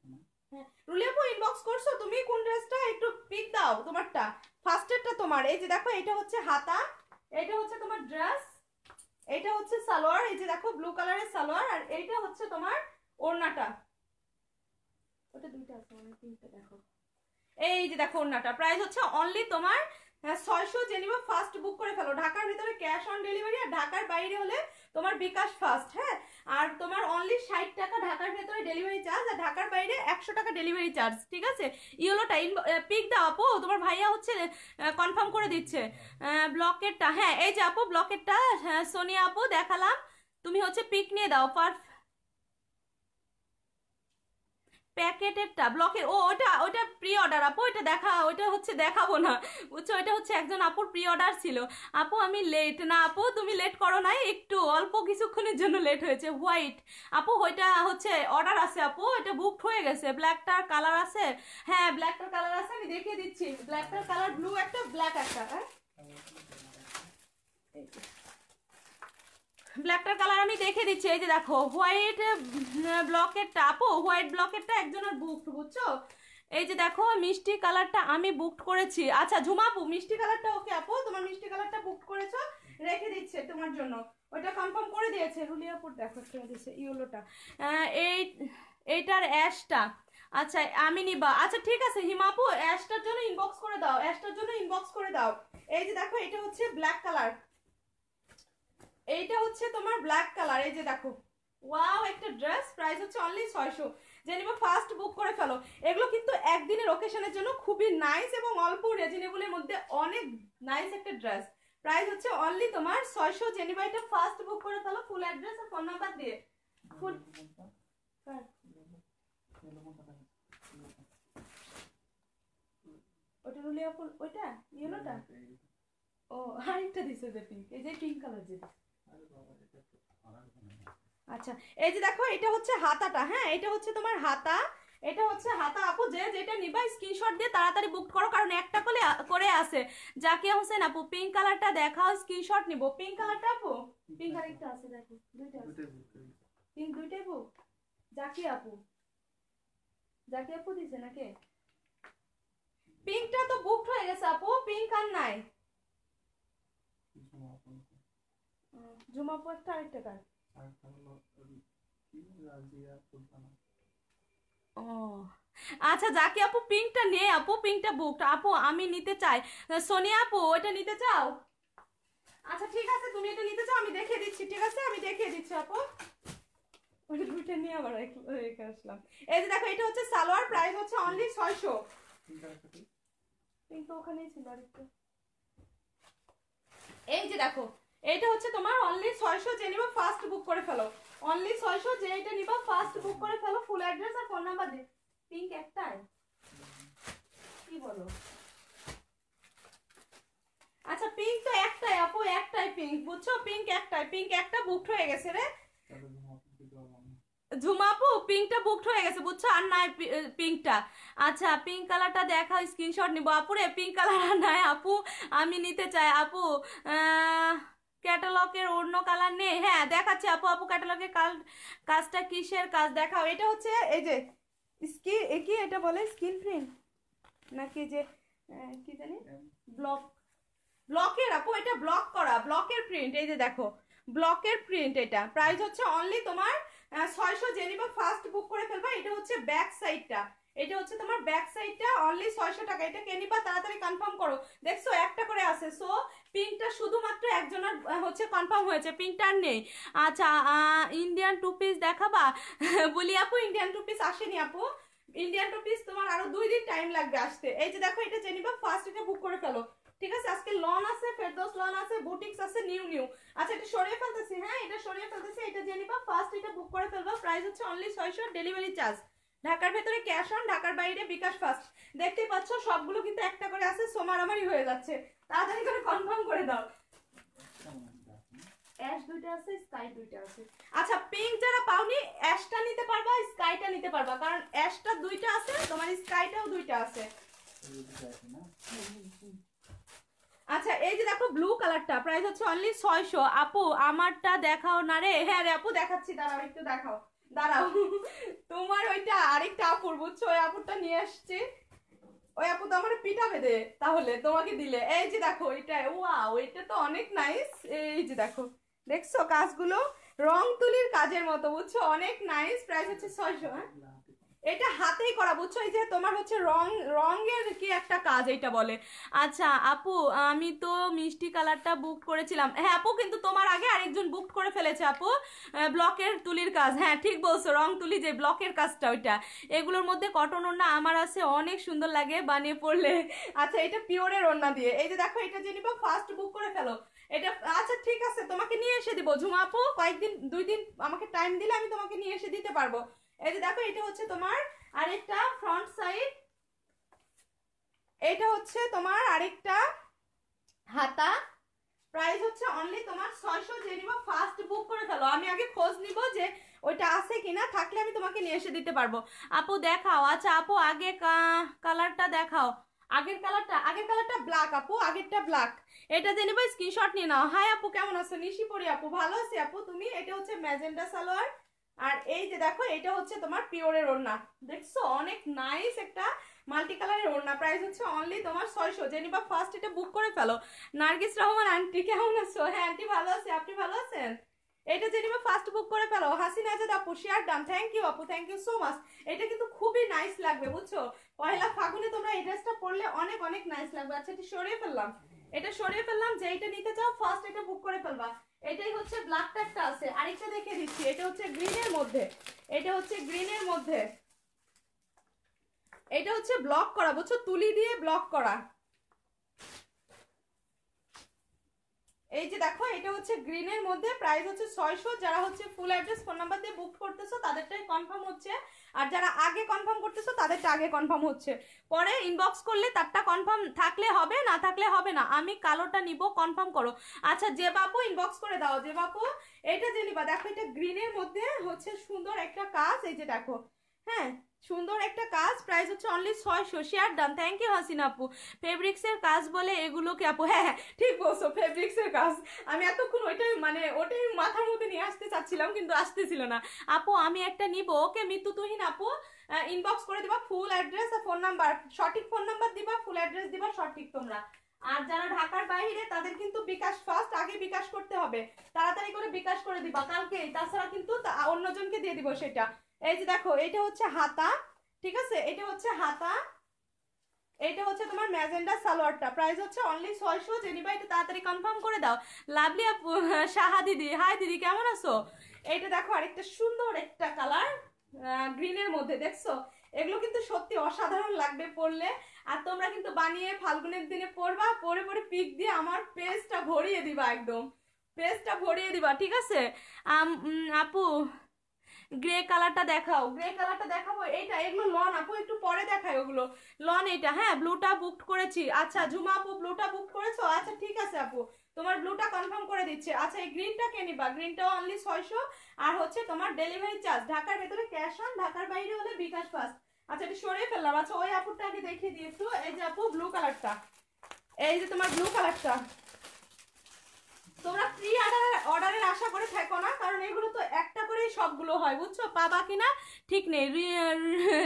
হ্যাঁ, রুলি ইনবক্স করছো তুমি কোন ড্রেসটা একটু পিক দাও তোমারটা ফার্স্টেরটা তোমার এই যে দেখো এটা হচ্ছে হাতা এটা হচ্ছে তোমার ড্রেস এটা হচ্ছে সালোয়ার এই যে দেখো ব্লু কালারের সালোয়ার আর এইটা হচ্ছে তোমার ওড়নাটা ওটা দুইটা আছে মানে তিনটা দেখো এই যে দেখো ওড়নাটা প্রাইস হচ্ছে অনলি তোমার ছয়শো জেনিবা ফার্স্ট বুক করে ফেলো ঢাকার ভিতরে ক্যাশ অন ডেলিভারি আর ঢাকার বাইরে হলে তোমার বিকাশ ফার্স্ট হ্যাঁ আর তোমার অনলি ষাট টাকা ঢাকার ভিতরে ডেলিভারি চার্জ আর ঢাকার বাইরে একশো টাকা ডেলিভারি চার্জ ঠিক আছে ইয়েলোটা ইন পিক দা আপো তোমার ভাইয়া হচ্ছে কনফার্ম করে দিচ্ছে ব্লকেরটা হ্যাঁ এই যে আপো ব্লকেরটা হ্যাঁ, সোনিয়া আপো দেখালাম তুমি হচ্ছে পিক নিয়ে দাও পারফেক্ট প্যাকেটেরটা ব্লকের ও ওটা ওটা প্রি অর্ডার আপু ওইটা দেখা ওইটা হচ্ছে দেখাবো না বুঝছো ওইটা হচ্ছে একজন আপুর প্রি অর্ডার ছিল আপু আমি লেট না আপু তুমি লেট করো নাই একটু অল্প কিছুক্ষণের জন্য লেট হয়েছে হোয়াইট আপু ওইটা হচ্ছে অর্ডার আছে আপু এটা বুক হয়ে গেছে ব্ল্যাকটার কালার আছে হ্যাঁ ব্ল্যাকটার কালার আছে আমি দেখিয়ে দিচ্ছি ব্ল্যাকটার কালার ব্লু একটা ব্ল্যাক একটা হ্যাঁ ব্ল্যাকটার কালার আমি দেখে দিচ্ছি এই যে দেখো হোয়াইট ব্লকেরটা আপো হোয়াইট ব্লকেরটা একজনের বুকড বুঝছো এই যে দেখো মিষ্টি কালারটা আমি বুকড করেছি আচ্ছা ঝুমাপু মিষ্টি কালারটা ওকে আপু তোমার মিষ্টি কালারটা বুকড করেছো রেখে দিচ্ছে তোমার জন্য ওটা কনফার্ম করে দিয়েছে রুলিয়াপুর দেখো খেয়ে দিয়েছে ইউলোটা এই এইটার অ্যাশটা আচ্ছা আমি নিবা আচ্ছা ঠিক আছে হিমাপু অ্যাশটার জন্য ইনবক্স করে দাও অ্যাশটার জন্য ইনবক্স করে দাও এই যে দেখো এটা হচ্ছে ব্ল্যাক কালার এইটা হচ্ছে তোমার ব্ল্যাক কালার এই যে দেখো ওয়াও একটা ড্রেস প্রাইস হচ্ছে অনলি ছয়শো যে ফার্স্ট বুক করে ফেলো এগুলো কিন্তু একদিনের ওকেশনের জন্য খুবই নাইস এবং অল্প রিজনেবলের মধ্যে অনেক নাইস একটা ড্রেস প্রাইস হচ্ছে অনলি তোমার ছয়শো জেনিবা এটা ফার্স্ট বুক করে ফেলো ফুল অ্যাড্রেস আর ফোন নাম্বার দিয়ে ফুল হ্যাঁ। ওটা রুলিয়া ফুল ওইটা ইয়েলোটা হ্যাঁ, ও আরেকটা দিছে যে পিঙ্ক এই যে পিঙ্ক কালার যে আচ্ছা এই যে দেখো এটা হচ্ছে হাতাটা হ্যাঁ এটা হচ্ছে তোমার হাতা এটা হচ্ছে হাতা আপু যে যেটা নিবা স্ক্রিনশট দিয়ে তাড়াতাড়ি বুক করো কারণ একটা করে করে আছে জাকিয়া হোসেন আপু পিঙ্ক কালারটা দেখাও স্ক্রিনশট নিব পিঙ্ক কালারটা আপু পিঙ্ক একটা আছে দেখো দুইটা আছে পিঙ্ক দুইটা আপু জাকিয়া আপু জাকি আপু দিছে নাকি পিঙ্কটা তো বুক হয়ে গেছে আপু পিঙ্ক আর নাই জুমাপু একটা আরেকটা কার ও আচ্ছা যাকে আপু পিঙ্কটা নে আপু পিঙ্কটা বুকটা আপু আমি নিতে চাই সোনিয়া আপু ওটা নিতে চাও আচ্ছা ঠিক আছে তুমি এটা নিতে চাও আমি দেখে দিচ্ছি ঠিক আছে আমি দেখিয়ে দিচ্ছি আপু ওটা দুটো নিয়ে আবার রেখে আসলাম এই যে দেখো এটা হচ্ছে সালোয়ার প্রাইস হচ্ছে অনলি ছয়শো পিঙ্ক ওখানেই ছিল আরেকটু এই যে দেখো এটা হচ্ছে তোমার অনলি ছয়শো যে নিবা ফার্স্ট বুক করে ফেলো অনলি ছয়শো যে এটা নিবা ফার্স্ট বুক করে ফেলো ফুল অ্যাড্রেস আর ফোন নাম্বার দিয়ে পিঙ্ক একটাই কি বলো আচ্ছা পিঙ্ক তো একটাই আপু একটাই পিঙ্ক বুঝছো পিঙ্ক একটাই পিঙ্ক একটা বুকড হয়ে গেছে রে ঝুমাপু পিঙ্কটা বুকড হয়ে গেছে বুঝছো আর নাই পিঙ্কটা আচ্ছা পিঙ্ক কালারটা দেখা স্ক্রিনশট নিব আপুরে পিঙ্ক কালার আর নাই আপু আমি নিতে চাই আপু ক্যাটালগের অন্য কালার নেই হ্যাঁ দেখাচ্ছি আপু আপু ক্যাটালগের কাল কাজটা কিসের কাজ দেখাও এটা হচ্ছে এই যে স্কিন কি এটা বলে স্কিন প্রিন্ট নাকি যে কি জানি ব্লক ব্লকের আপু এটা ব্লক করা ব্লকের প্রিন্ট এই যে দেখো ব্লকের প্রিন্ট এটা প্রাইস হচ্ছে অনলি তোমার ছয়শো জেনিবা ফার্স্ট বুক করে ফেলবা এটা হচ্ছে ব্যাক সাইডটা এটা হচ্ছে তোমার ব্যাক সাইডটা অনলি ছয়শো টাকা এটা কেনিবা তাড়াতাড়ি কনফার্ম করো দেখছো একটা করে আছে সো পিঙ্কটা শুধুমাত্র একজনের হচ্ছে কনফার্ম হয়েছে পিঙ্কটা নেই আচ্ছা ইন্ডিয়ান টু পিস দেখাবা বলি আপু ইন্ডিয়ান টু পিস আসেনি আপু ইন্ডিয়ান টু পিস তোমার আরো দুই দিন টাইম লাগবে আসতে এই যে দেখো এটা জেনিবা ফার্স্ট এটা বুক করে ফেলো ঠিক আছে আজকে লন আছে ফেরদোস লন আছে বুটিক্স আছে নিউ নিউ আচ্ছা এটা সরিয়ে ফেলতেছি হ্যাঁ এটা সরিয়ে ফেলতেছি এটা জেনিবা ফার্স্ট এটা বুক করে ফেলবা প্রাইস হচ্ছে অনলি ছয়শো ডেলিভারি চার্জ ঢাকার ভেতরে ক্যাশ অন ঢাকার বাইরে বিকাশ ফার্স্ট দেখতে পাচ্ছ সবগুলো কিন্তু একটা করে আছে সোমারামারি হয়ে যাচ্ছে তাড়াতাড়ি করে কনফার্ম করে দাও অ্যাশ দুইটা আছে স্কাই দুইটা আছে আচ্ছা পিঙ্ক যারা পাওনি অ্যাশটা নিতে পারবা স্কাইটা নিতে পারবা কারণ অ্যাশটা দুইটা আছে তোমার স্কাইটাও দুইটা আছে আচ্ছা এই যে দেখো ব্লু কালারটা প্রাইস হচ্ছে অনলি ছয়শো আপু আমারটা দেখাও না রে হ্যাঁ রে আপু দেখাচ্ছি দাঁড়াও একটু দেখাও দাঁড়াও তোমার ওইটা আরেকটা আপুর বুঝছো ওই আপুরটা নিয়ে আসছি ওই আপু তো আমার পিঠা বেঁধে তাহলে তোমাকে দিলে এই যে দেখো এটা ওয়া এটা তো অনেক নাইস এই যে দেখো দেখছো কাজগুলো রং তুলির কাজের মতো বুঝছো অনেক নাইস প্রাইস হচ্ছে ছয়শো হ্যাঁ এটা হাতেই করা বুঝছো এই যে তোমার হচ্ছে রং রঙের কি একটা কাজ এটা বলে আচ্ছা আপু আমি তো মিষ্টি কালারটা বুক করেছিলাম হ্যাঁ আপু কিন্তু তোমার আগে আরেকজন বুক করে ফেলেছে আপু ব্লকের তুলির কাজ হ্যাঁ ঠিক বলছো রং তুলি যে ব্লকের কাজটা ওইটা এগুলোর মধ্যে কটন ওনা আমার আছে অনেক সুন্দর লাগে বানিয়ে পড়লে আচ্ছা এটা পিওরের ওনা দিয়ে এই যে দেখো এটা যে নিবা ফার্স্ট বুক করে ফেলো এটা আচ্ছা ঠিক আছে তোমাকে নিয়ে এসে দিব ঝুমা আপু কয়েকদিন দুই দিন আমাকে টাইম দিলে আমি তোমাকে নিয়ে এসে দিতে পারবো এই যে দেখো এটা হচ্ছে তোমার আরেকটা ফ্রন্ট সাইড এটা হচ্ছে তোমার আরেকটা হাতা প্রাইস হচ্ছে অনলি তোমার ছয়শো যে নিব ফার্স্ট বুক করে ফেলো আমি আগে খোঁজ নিব যে ওইটা আছে কিনা থাকলে আমি তোমাকে নিয়ে এসে দিতে পারবো আপু দেখাও আচ্ছা আপু আগে কালারটা দেখাও আগের কালারটা আগের কালারটা ব্ল্যাক আপু আগেরটা ব্ল্যাক এটা যে নিবো স্ক্রিনশট নিয়ে নাও হাই আপু কেমন আছো নিশি পরি আপু ভালো আছি আপু তুমি এটা হচ্ছে ম্যাজেন্ডা সালোয়ার আর এই যে দেখো এটা হচ্ছে তোমার পিওরের ওড়না দেখছো অনেক নাইস একটা মাল্টি কালারের ওড়না প্রাইস হচ্ছে অনলি তোমার ছয়শো জেনিবা ফার্স্ট এটা বুক করে ফেলো নার্গিস রহমান আন্টি কেমন আছো হ্যাঁ আন্টি ভালো আছে আপনি ভালো আছেন এটা জেনিবা ফার্স্ট বুক করে ফেলো হাসিনা আজাদ আপু শেয়ার ডান থ্যাংক ইউ আপু থ্যাংক ইউ সো মাচ এটা কিন্তু খুবই নাইস লাগবে বুঝছো পয়লা ফাগুনে তোমরা এই ড্রেসটা পরলে অনেক অনেক নাইস লাগবে আচ্ছা এটি সরিয়ে ফেললাম এটা সরিয়ে ফেললাম যে এটা নিতে চাও ফার্স্ট এটা বুক করে ফেলবা এটাই হচ্ছে ব্ল্যাক ট্যাপটা আছে আরেকটা দেখে দিচ্ছি এটা হচ্ছে গ্রিনের মধ্যে এটা হচ্ছে গ্রিনের মধ্যে এটা হচ্ছে ব্লক করা বুঝছো তুলি দিয়ে ব্লক করা এই যে দেখো এটা হচ্ছে এর মধ্যে প্রাইস হচ্ছে ছয়শো যারা হচ্ছে ফুল অ্যাড্রেস ফোন নাম্বার দিয়ে বুক করতেছো তাদেরটাই কনফার্ম হচ্ছে আর যারা আগে কনফার্ম করতেছো তাদেরটা আগে কনফার্ম হচ্ছে পরে ইনবক্স করলে তারটা কনফার্ম থাকলে হবে না থাকলে হবে না আমি কালোটা নিব কনফার্ম করো আচ্ছা যে বাপু ইনবক্স করে দাও যে বাপু এটা যে নিবা দেখো এটা গ্রিনের মধ্যে হচ্ছে সুন্দর একটা কাজ এই যে দেখো হ্যাঁ সুন্দর একটা কাজ প্রাইস হচ্ছে অনলি ছয়শো শেয়ার দাম থ্যাংক ইউ হাসিনা আপু ফেব্রিক্সের কাজ বলে এগুলোকে আপু হ্যাঁ হ্যাঁ ঠিক বলছো ফেব্রিক্সের কাজ আমি এতক্ষণ ওইটাই মানে ওটাই মাথার মধ্যে নিয়ে আসতে চাচ্ছিলাম কিন্তু আসতেছিল না আপু আমি একটা নিব ওকে মৃত্যুতহীন আপু ইনবক্স করে দিবা ফুল অ্যাড্রেস আর ফোন নাম্বার সঠিক ফোন নাম্বার দিবা ফুল অ্যাড্রেস দিবা সঠিক তোমরা আর যারা ঢাকার বাইরে তাদের কিন্তু বিকাশ ফার্স্ট আগে বিকাশ করতে হবে তাড়াতাড়ি করে বিকাশ করে দিবা কালকে তাছাড়া কিন্তু অন্যজনকে দিয়ে দিব সেটা এই যে দেখো এটা হচ্ছে হাতা ঠিক আছে এটা হচ্ছে হাতা এটা হচ্ছে তোমার ম্যাজেন্ডা সালোয়ারটা প্রাইস হচ্ছে অনলি ছয়শো জেনিবা এটা তাড়াতাড়ি কনফার্ম করে দাও লাভলি সাহা দিদি হাই দিদি কেমন আছো এটা দেখো আরেকটা সুন্দর একটা কালার গ্রিনের মধ্যে দেখছো এগুলো কিন্তু সত্যি অসাধারণ লাগবে পড়লে আর তোমরা কিন্তু বানিয়ে ফাল্গুনের দিনে পড়বা পরে পরে পিক দিয়ে আমার পেজটা ভরিয়ে দিবা একদম পেজটা ভরিয়ে দিবা ঠিক আছে আপু গ্রে কালারটা দেখাও গ্রে কালারটা দেখাবো এইটা এগুলো লন আপু একটু পরে দেখায় ওগুলো লন এটা হ্যাঁ ব্লুটা বুক করেছি আচ্ছা ঝুমা আপু ব্লুটা বুক করেছো আচ্ছা ঠিক আছে আপু তোমার ব্লুটা কনফার্ম করে দিচ্ছে আচ্ছা এই গ্রিনটা কে নিবা গ্রিনটা অনলি ছয়শো আর হচ্ছে তোমার ডেলিভারি চার্জ ঢাকার ভেতরে ক্যাশ অন ঢাকার বাইরে হলে বিকাশ ফাস্ট আচ্ছা এটা সরিয়ে ফেললাম আচ্ছা ওই আপুরটা আগে দেখিয়ে দিয়েছো এই যে আপু ব্লু কালারটা এই যে তোমার ব্লু কালারটা তোমরা প্রি অর্ডার অর্ডারের আশা করে থাকো না কারণ এগুলো তো একটা করেই সবগুলো হয় বুঝছো পাবা কিনা ঠিক নেই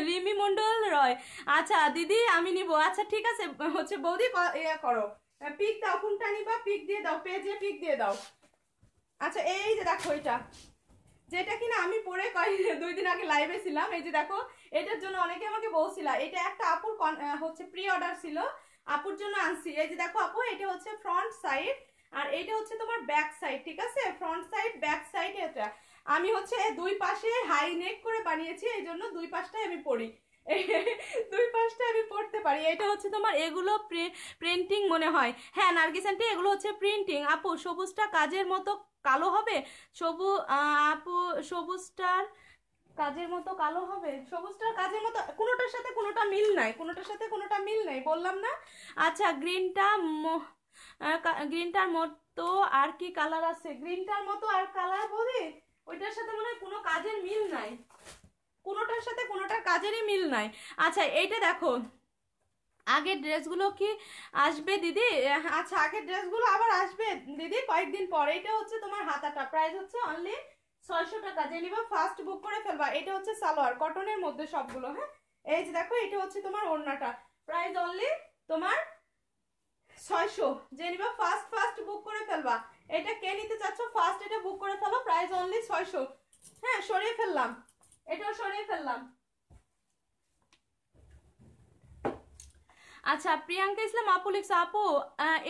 রিমি মন্ডল রয় আচ্ছা দিদি আমি নিব আচ্ছা ঠিক আছে হচ্ছে বৌদি ইয়া করো পিক দাও কোনটা নিবা পিক দিয়ে দাও পেজে পিক দিয়ে দাও আচ্ছা এই যে দেখো এটা যেটা কিনা আমি পরে কয়েক দুই দিন আগে লাইভে ছিলাম এই যে দেখো এটার জন্য অনেকে আমাকে বলছিল এটা একটা আপুর হচ্ছে প্রি অর্ডার ছিল আপুর জন্য আনছি এই যে দেখো আপু এটা হচ্ছে ফ্রন্ট সাইড আর এইটা হচ্ছে তোমার ব্যাক সাইড ঠিক আছে ফ্রন্ট সাইড ব্যাক সাইড এটা আমি হচ্ছে দুই পাশে হাই নেক করে বানিয়েছি এই জন্য দুই পাশটাই আমি পড়ি দুই পাশটা আমি পড়তে পারি এটা হচ্ছে তোমার এগুলো প্রিন্টিং মনে হয় হ্যাঁ নার্গিস আন্টি এগুলো হচ্ছে প্রিন্টিং আপু সবুজটা কাজের মতো কালো হবে সবু আপু সবুজটার কাজের মতো কালো হবে সবুজটার কাজের মতো কোনোটার সাথে কোনোটা মিল নাই কোনোটার সাথে কোনোটা মিল নাই বললাম না আচ্ছা গ্রিনটা গ্রিনটার মতো আর কি কালার আছে গ্রিনটার মতো আর কালার বলি ওইটার সাথে মনে হয় কোনো কাজের মিল নাই কোনোটার সাথে কোনোটার কাজেরই মিল নাই আচ্ছা এইটা দেখো আগের ড্রেসগুলো কি আসবে দিদি আচ্ছা আগের ড্রেসগুলো আবার আসবে দিদি কয়েকদিন পরে এটা হচ্ছে তোমার হাতাটা প্রাইস হচ্ছে অনলি ছয়শো টাকা ডেলিভার ফার্স্ট বুক করে ফেলবা এটা হচ্ছে সালোয়ার কটনের মধ্যে সবগুলো হ্যাঁ এই যে দেখো এটা হচ্ছে তোমার ওড়নাটা প্রাইস অনলি তোমার ছয়শো যে নিবা ফার্স্ট ফার্স্ট বুক করে ফেলবা এটা কে নিতে চাচ্ছ ফার্স্ট এটা বুক করে ফেলো প্রাইস অনলি ছয়শো হ্যাঁ সরিয়ে ফেললাম এটাও সরিয়ে ফেললাম আচ্ছা প্রিয়াঙ্কা ইসলাম আপু লিখছ আপু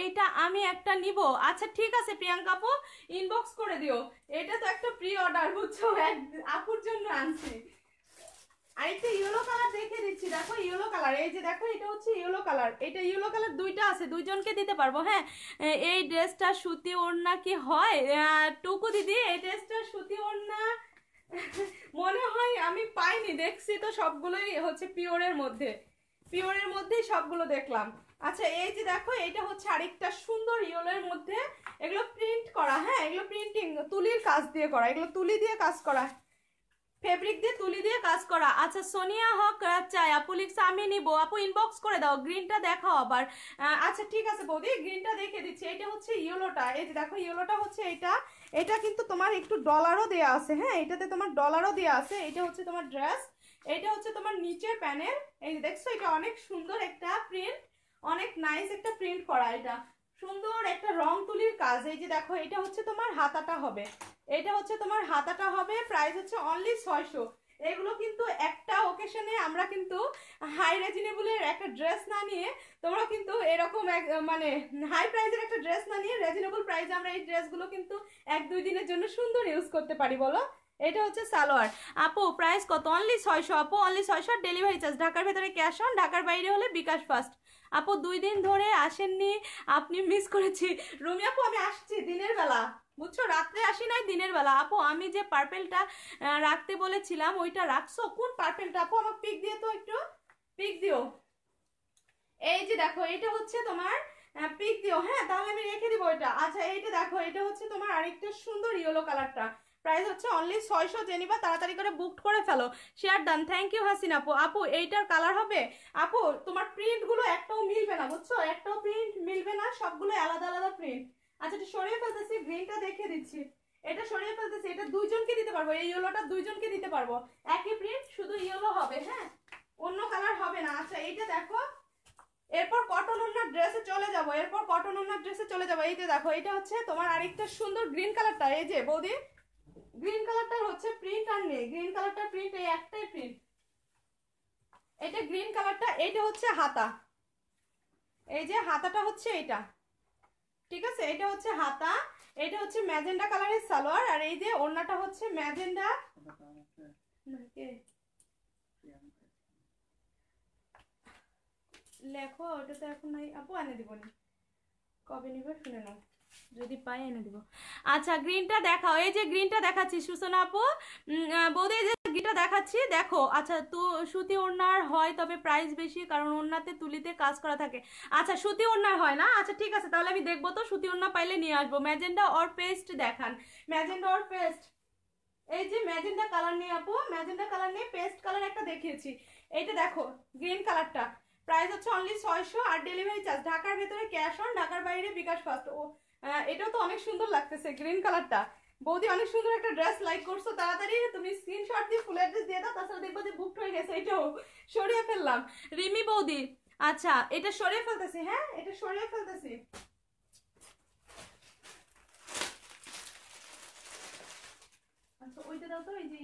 এইটা আমি একটা নিব আচ্ছা ঠিক আছে প্রিয়াঙ্কা আপু ইনবক্স করে দিও এটা তো একটা প্রি অর্ডার বুঝছো আপুর জন্য আনছি আরেকটা ইয়েলো কালার দেখে দিচ্ছি দেখো কালার এই যে দেখো এটা হচ্ছে কালার কালার দুইটা আছে দিতে পারবো হ্যাঁ এই সুতি ওড়না কি হয় টুকু দিদি এই সুতি ওড়না মনে হয় আমি পাইনি দেখছি তো সবগুলোই হচ্ছে পিওরের মধ্যে পিওরের মধ্যেই সবগুলো দেখলাম আচ্ছা এই যে দেখো এটা হচ্ছে আরেকটা সুন্দর ইয়েলোর মধ্যে এগুলো প্রিন্ট করা হ্যাঁ এগুলো প্রিন্টিং তুলির কাজ দিয়ে করা এগুলো তুলি দিয়ে কাজ করা ফেব্রিক দিয়ে তুলি দিয়ে কাজ করা আচ্ছা সোনিয়া হক চাই আপু লিখছে আমি নিবো আপু ইনবক্স করে দাও গ্রিনটা দেখাও আবার আচ্ছা ঠিক আছে বৌদি গ্রিনটা দেখে দিচ্ছি এটা হচ্ছে ইয়েলোটা এই যে দেখো ইয়েলোটা হচ্ছে এটা এটা কিন্তু তোমার একটু ডলারও দেওয়া আছে হ্যাঁ এটাতে তোমার ডলারও দেওয়া আছে এটা হচ্ছে তোমার ড্রেস এটা হচ্ছে তোমার নিচের প্যানেল এই দেখছো এটা অনেক সুন্দর একটা প্রিন্ট অনেক নাইস একটা প্রিন্ট করা এটা সুন্দর একটা রং তুলির কাজ এই যে দেখো এটা হচ্ছে তোমার হাতাটা হবে এটা হচ্ছে তোমার হাতাটা হবে প্রাইস হচ্ছে অনলি ছয়শো এগুলো কিন্তু একটা ওকেশনে আমরা কিন্তু হাই রেজিনেবলের একটা ড্রেস না নিয়ে তোমরা কিন্তু এরকম এক মানে হাই প্রাইজের একটা ড্রেস না নিয়ে রেজিনেবল প্রাইজে আমরা এই ড্রেসগুলো কিন্তু এক দুই দিনের জন্য সুন্দর ইউজ করতে পারি বলো এটা হচ্ছে সালোয়ার আপু প্রাইস কত অনলি ছয়শো আপু অনলি ছয়শো ডেলিভারি চার্জ ঢাকার ভেতরে ক্যাশ অন ঢাকার বাইরে হলে বিকাশ ফার্স্ট আপু দুই দিন ধরে আসেননি আপনি মিস করেছি রুমি আপু আমি আসছি দিনের বেলা বুঝছো রাত্রে আসি নাই দিনের বেলা আপু আমি যে পার্পেলটা রাখতে বলেছিলাম ওইটা রাখছো কোন পার্পেলটা আপু আমার পিক দিয়ে তো একটু পিক দিও এই যে দেখো এটা হচ্ছে তোমার পিক দিও হ্যাঁ তাহলে আমি রেখে দিব এটা আচ্ছা এইটা দেখো এটা হচ্ছে তোমার আরেকটা সুন্দর ইয়েলো কালারটা প্রাইস হচ্ছে অনলি ছয়শো জেনিবা তাড়াতাড়ি করে বুকড করে ফেলো share done thank you Hasin আপু আপু এইটার কালার হবে আপু তোমার প্রিন্টগুলো একটাও মিলবে না বুঝছো একটাও প্রিন্ট মিলবে না সবগুলো আলাদা আলাদা প্রিন্ট আচ্ছা এটা সরিয়ে ফেলতেছি গ্রিনটা দেখে দিচ্ছি এটা সরিয়ে ফেলতেছি এটা দুইজনকে দিতে পারবো এই ইয়েলোটা দুইজনকে দিতে পারবো একই প্রিন্ট শুধু ইয়েলো হবে হ্যাঁ অন্য কালার হবে না আচ্ছা এইটা দেখো এরপর কটন ওনার ড্রেসে চলে যাবো এরপর কটন ওনার ড্রেসে চলে যাবো এই যে দেখো এটা হচ্ছে তোমার আরেকটা সুন্দর গ্রিন কালারটা এই যে বৌদি গ্রিন কালারটা হচ্ছে প্রিন্ট আর নেই গ্রিন কালারটা প্রিন্ট এই একটাই প্রিন্ট এটা গ্রিন কালারটা এটা হচ্ছে হাতা এই যে হাতাটা হচ্ছে এটা ঠিক আছে এটা হচ্ছে হাতা এটা হচ্ছে ম্যাজেন্ডা কালারের সালোয়ার আর এই যে ওড়নাটা হচ্ছে ম্যাজেন্ডা লেখো ওটা তো এখন নাই আপু এনে দিবনি কবে নিবে শুনে নাও যদি পাই এনে দেবো আচ্ছা গ্রিনটা দেখাও এই যে গ্রিনটা দেখাচ্ছি সুসনা আপু বৌদি যে গ্রিনটা দেখাচ্ছি দেখো আচ্ছা তো সুতি ওড়নার হয় তবে প্রাইস বেশি কারণ ওড়নাতে তুলিতে কাজ করা থাকে আচ্ছা সুতি ওনার হয় না আচ্ছা ঠিক আছে তাহলে আমি দেখবো তো সুতি ওড়না পাইলে নিয়ে আসবো ম্যাজেন্ডা অর পেস্ট দেখান ম্যাজেন্ডা অর পেস্ট এই যে ম্যাজেন্ডা কালার নিয়ে আপু ম্যাজেন্ডা কালার নিয়ে পেস্ট কালার একটা দেখিয়েছি এইটা দেখো গ্রিন কালারটা প্রাইস হচ্ছে অনলি ছয়শো আর ডেলিভারি চার্জ ঢাকার ভেতরে ক্যাশ অন ঢাকার বাইরে বিকাশ ফাস্ট ও এটাও তো অনেক সুন্দর লাগতেছে গ্রিন কালারটা বৌদি অনেক সুন্দর একটা ড্রেস লাইক করছো তাড়াতাড়ি তুমি স্ক্রিনশট দিয়ে ফুল অ্যাড্রেস দিয়ে দাও তাছাড়া দেখবো যে বুকড হয়ে গেছে এটাও সরিয়ে ফেললাম রিমি বৌদি আচ্ছা এটা সরিয়ে ফেলতেছি হ্যাঁ এটা সরিয়ে ফেলতেছি আচ্ছা ওইটা দাও তো যে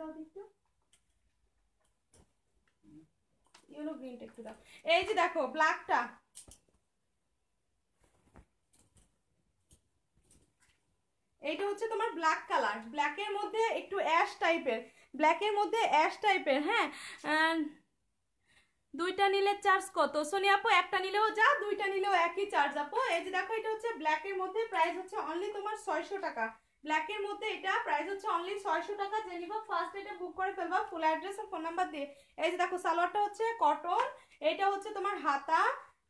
দাও একটু দাও এই যে দেখো ব্ল্যাকটা এইটা হচ্ছে তোমার ব্ল্যাক কালার ব্ল্যাকের মধ্যে একটু অ্যাশ টাইপের ব্ল্যাকের মধ্যে অ্যাশ টাইপের হ্যাঁ দুইটা নিলে চার্জ কত সোনিয়া আপু একটা নিলেও যা দুইটা নিলেও একই চার্জ আপু এই যে দেখো এটা হচ্ছে ব্ল্যাকের মধ্যে প্রাইস হচ্ছে অনলি তোমার ছয়শো টাকা ব্ল্যাকের মধ্যে এটা প্রাইস হচ্ছে অনলি ছয়শো টাকা যে নিবা ফার্স্ট এটা বুক করে ফেলবা ফুল অ্যাড্রেস ফোন নাম্বার দিয়ে এই যে দেখো সালোয়ারটা হচ্ছে কটন এটা হচ্ছে তোমার হাতা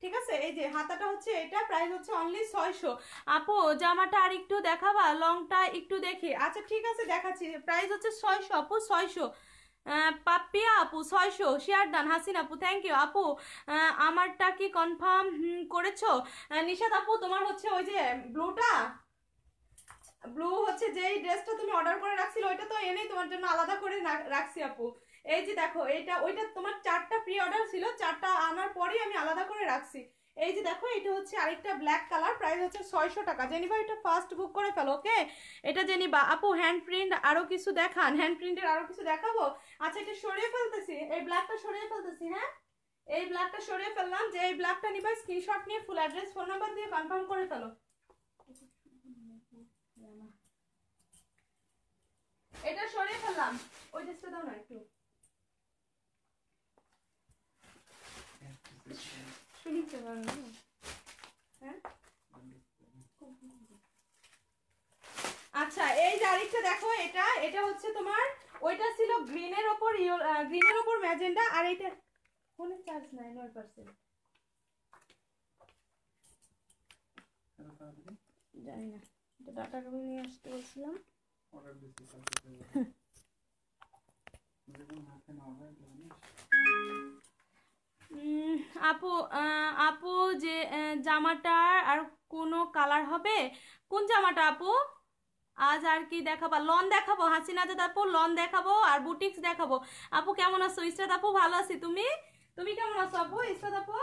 ঠিক আছে এই যে হাতাটা হচ্ছে এটা প্রাইস হচ্ছে অনলি ছয়শো আপু জামাটা আর একটু দেখাবা লংটা একটু দেখি আচ্ছা ঠিক আছে দেখাচ্ছি প্রাইস হচ্ছে ছয়শো আপু ছয়শো পাপিয়া আপু ছয়শো শেয়ার দান হাসিন আপু থ্যাংক ইউ আপু আমারটা কি কনফার্ম করেছো নিশাদ আপু তোমার হচ্ছে ওই যে ব্লুটা ব্লু হচ্ছে যেই ড্রেসটা তুমি অর্ডার করে রাখছিলে ওইটা তো এনেই তোমার জন্য আলাদা করে রাখছি আপু এই যে দেখো এটা ওইটা তোমার চারটা প্রি অর্ডার ছিল চারটা আনার পরেই আমি আলাদা করে রাখছি এই যে দেখো এটা হচ্ছে আরেকটা ব্ল্যাক কালার প্রাইস হচ্ছে ছয়শো টাকা জেনিবা এটা ফার্স্ট বুক করে ফেলো ওকে এটা জেনিবা আপু হ্যান্ড প্রিন্ট আরও কিছু দেখান হ্যান্ড প্রিন্টের আরও কিছু দেখাবো আচ্ছা এটা সরিয়ে ফেলতেছি এই ব্ল্যাকটা সরিয়ে ফেলতেছি হ্যাঁ এই ব্ল্যাকটা সরিয়ে ফেললাম যে এই ব্ল্যাকটা নিবা স্ক্রিনশট নিয়ে ফুল অ্যাড্রেস ফোন নাম্বার দিয়ে কনফার্ম করে ফেলো এটা সরিয়ে ফেললাম ওই ড্রেসটা দাও না একটু Şunu çalalım değil আচ্ছা এই যে দেখো এটা এটা হচ্ছে তোমার ওইটা ছিল গ্রিনের ওপর গ্রিনের ওপর ম্যাজেন্ডা আর এইটা ফোনে চার্জ নাই নয় পার্সেন্ট জানি না এটা ডাটা কেবল নিয়ে আসতে বলছিলাম অর্ডার দিতে চাচ্ছি আপু আপু যে জামাটার আর কোনো কালার হবে কোন জামাটা আপু আজ আর কি দেখাবো লন দেখাবো হাসিনা জাদ আপু লন দেখাবো আর বুটিক্স দেখাবো আপু কেমন আছো ইস্টাদ আপু ভালো আছি তুমি তুমি কেমন আছো আপু ইস্টাদ আপু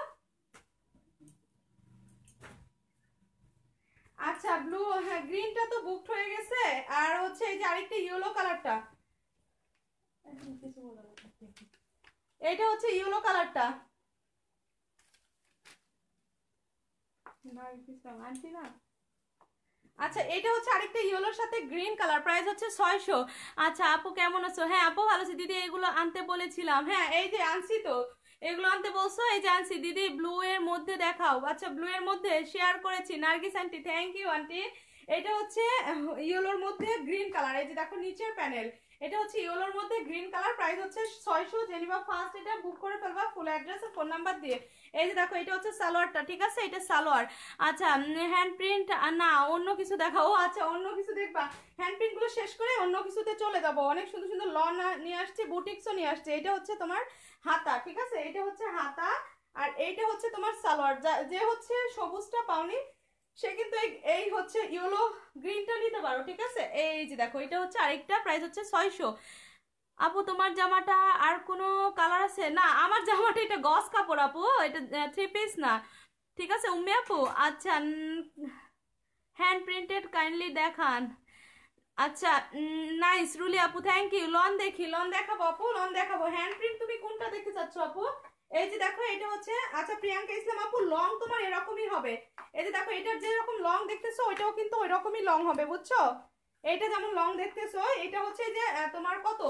আচ্ছা ব্লু হ্যাঁ গ্রিনটা তো বুকড হয়ে গেছে আর হচ্ছে এই যে আরেকটা ইয়েলো কালারটা এটা হচ্ছে ইয়েলো কালারটা আচ্ছা এটা হচ্ছে আরেকটা ইয়েলোর সাথে গ্রিন কালার প্রাইস হচ্ছে ছয়শো আচ্ছা আপু কেমন আছো হ্যাঁ আপু ভালো আছি দিদি এগুলো আনতে বলেছিলাম হ্যাঁ এই যে আনছি তো এগুলো আনতে বলছো এই যে আনছি দিদি ব্লু এর মধ্যে দেখাও আচ্ছা ব্লু এর মধ্যে শেয়ার করেছি Nargis aunty thank you aunty এটা হচ্ছে ইয়েলোর মধ্যে গ্রিন কালার এই যে দেখো নিচের প্যানেল এটা হচ্ছে ইয়েলোর মধ্যে গ্রিন কালার প্রাইস হচ্ছে ছয়শো জেনিবা ফার্স্ট এটা বুক করে ফেলবা ফুল অ্যাড্রেস আর ফোন নাম্বার দিয়ে এই যে দেখো এটা হচ্ছে সালোয়ারটা ঠিক আছে এটা সালোয়ার আচ্ছা হ্যান্ড প্রিন্ট না অন্য কিছু দেখা ও আচ্ছা অন্য কিছু দেখবা হ্যান্ড প্রিন্টগুলো শেষ করে অন্য কিছুতে চলে যাবো অনেক সুন্দর সুন্দর লন নিয়ে আসছে বুটিক্সও নিয়ে আসছে এটা হচ্ছে তোমার হাতা ঠিক আছে এটা হচ্ছে হাতা আর এইটা হচ্ছে তোমার সালোয়ার যে হচ্ছে সবুজটা পাওনি সে কিন্তু এই হচ্ছে ইয়েলো গ্রিনটা নিতে পারো ঠিক আছে এই যে দেখো এটা হচ্ছে আরেকটা প্রাইস হচ্ছে ছয়শো আপু তোমার জামাটা আর কোনো কালার আছে না আমার জামাটা এটা গস কাপড় আপু এটা থ্রি পিস না ঠিক আছে উম্মে আপু আচ্ছা হ্যান্ড প্রিন্টেড কাইন্ডলি দেখান আচ্ছা নাইস রুলি আপু থ্যাংক ইউ লন দেখি লন দেখাবো আপু লন দেখাবো হ্যান্ড প্রিন্ট তুমি কোনটা দেখতে চাচ্ছ আপু এই যে দেখো এটা হচ্ছে আচ্ছা প্রিয়াঙ্কা ইসলাম আপু লং তোমার এরকমই হবে এই যে দেখো এটার যেরকম লং দেখতেছো ওইটাও কিন্তু ওই রকমই লং হবে বুঝছো এইটা যেমন লং দেখতেছো এটা হচ্ছে যে তোমার কত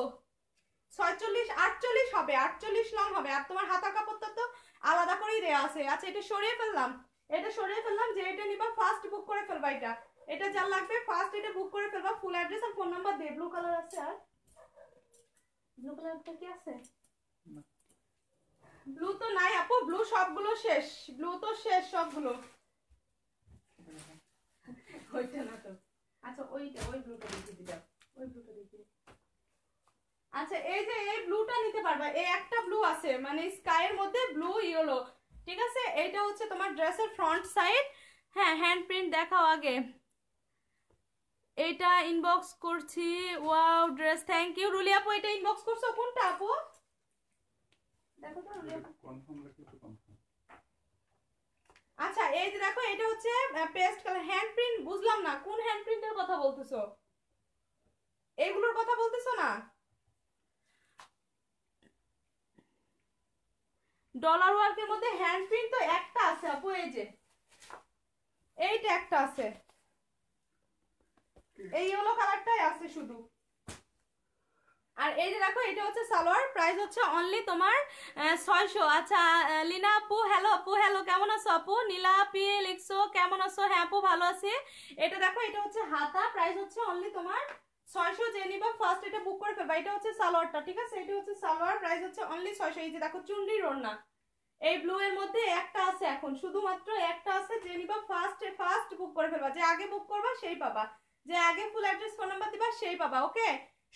ছয়চল্লিশ আটচল্লিশ হবে আটচল্লিশ লং হবে আর তোমার হাতা কাপড়টা তো আলাদা করেই দেওয়া আছে আচ্ছা এটা সরিয়ে ফেললাম এটা সরিয়ে ফেললাম যে এটা নিবা ফার্স্ট বুক করে ফেলবা এটা এটা যার লাগবে ফার্স্ট এটা বুক করে ফেলবা ফুল অ্যাড্রেস আর ফোন নাম্বার দিয়ে ব্লু কালার আছে আর ব্লু কালারটা কি আছে না ব্লু তো নাই আপু ব্লু সবগুলো শেষ ব্লু তো শেষ সবগুলো ওইটা না তো আচ্ছা ওইটা ওই ব্লুটা দেখিয়ে দিলাম ওই ব্লুটা দেখিয়ে আচ্ছা এই যে এই ব্লুটা নিতে পারবা এই একটা ব্লু আছে মানে এর মধ্যে ব্লু ইয়েলো ঠিক আছে এইটা হচ্ছে তোমার ড্রেসের ফ্রন্ট সাইড হ্যাঁ হ্যান্ড প্রিন্ট দেখাও আগে এটা ইনবক্স করছি wow dress thank you Rulia আপু এটা ইনবক্স করছো কোনটা আপু আচ্ছা এই যে দেখো এটা হচ্ছে পেস্ট কালার হ্যান্ড প্রিন্ট বুঝলাম না কোন হ্যান্ড প্রিন্টের কথা বলতেছো এইগুলোর কথা বলতেছো না ডলার ওয়ার্কের মধ্যে হ্যান্ড প্রিন্ট তো একটা আছে আপু এই যে এইটা একটা আছে এই হলো কালারটাই আছে শুধু আর এই যে দেখো এটা হচ্ছে সালোয়ার প্রাইস হচ্ছে অনলি তোমার ছয়শো আচ্ছা লিনা আপু হ্যালো আপু হ্যালো কেমন আছো আপু নীলা পি লিখছো কেমন আছো হ্যাঁ আপু ভালো আছি এটা দেখো এটা হচ্ছে হাতা প্রাইস হচ্ছে অনলি তোমার ছয়শো যে নিবা ফার্স্ট এটা বুক করে ফেলবা এটা হচ্ছে সালোয়ারটা ঠিক আছে এটা হচ্ছে সালোয়ার প্রাইস হচ্ছে অনলি ছয়শো এই যে দেখো চুন্ডি রোনা এই ব্লু এর মধ্যে একটা আছে এখন শুধুমাত্র একটা আছে যে নিবা ফার্স্ট ফার্স্ট বুক করে ফেলবা যে আগে বুক করবা সেই পাবা যে আগে ফুল অ্যাড্রেস ফোন নাম্বার দিবা সেই পাবা ওকে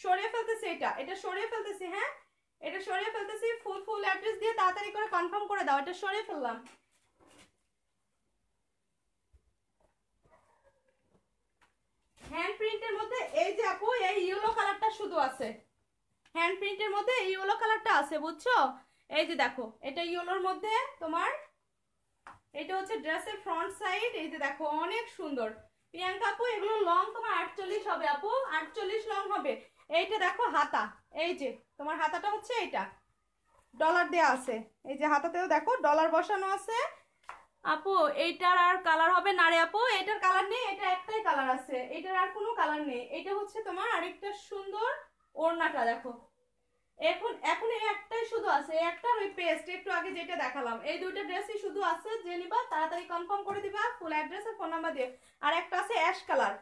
সরিয়ে ফেলতেছি এটা এটা সরিয়ে ফেলতেছি হ্যাঁ এটা সরিয়ে ফেলতেছি ফুল ফুল অ্যাড্রেস দিয়ে তাড়াতাড়ি করে কনফার্ম করে দাও এটা সরিয়ে ফেললাম হ্যান্ড প্রিন্টের মধ্যে এই যে আপু এই ইয়েলো কালারটা শুধু আছে হ্যান্ড প্রিন্টের মধ্যে এই ইয়েলো কালারটা আছে বুঝছো এই যে দেখো এটা ইয়েলোর মধ্যে তোমার এটা হচ্ছে ড্রেসের ফ্রন্ট সাইড এই যে দেখো অনেক সুন্দর প্রিয়াঙ্কা আপু এগুলো লং তোমার আটচল্লিশ হবে আপু আটচল্লিশ লং হবে এইটা দেখো হাতা এই যে তোমার হাতাটা হচ্ছে এইটা ডলার দেয়া আছে এই যে হাতাতেও দেখো ডলার বসানো আছে আপু এইটার আর কালার হবে না রে আপু এটার কালার নেই এটা একটাই কালার আছে এটার আর কোনো কালার নেই এটা হচ্ছে তোমার আরেকটা সুন্দর ওড়নাটা দেখো এখন এখন এই একটাই শুধু আছে একটা ওই পেস্ট একটু আগে যেটা দেখালাম এই দুইটা ড্রেসই শুধু আছে যে নিবা তাড়াতাড়ি কনফার্ম করে দিবা ফুল অ্যাড্রেস আর ফোন নাম্বার দিয়ে আর একটা আছে অ্যাশ কালার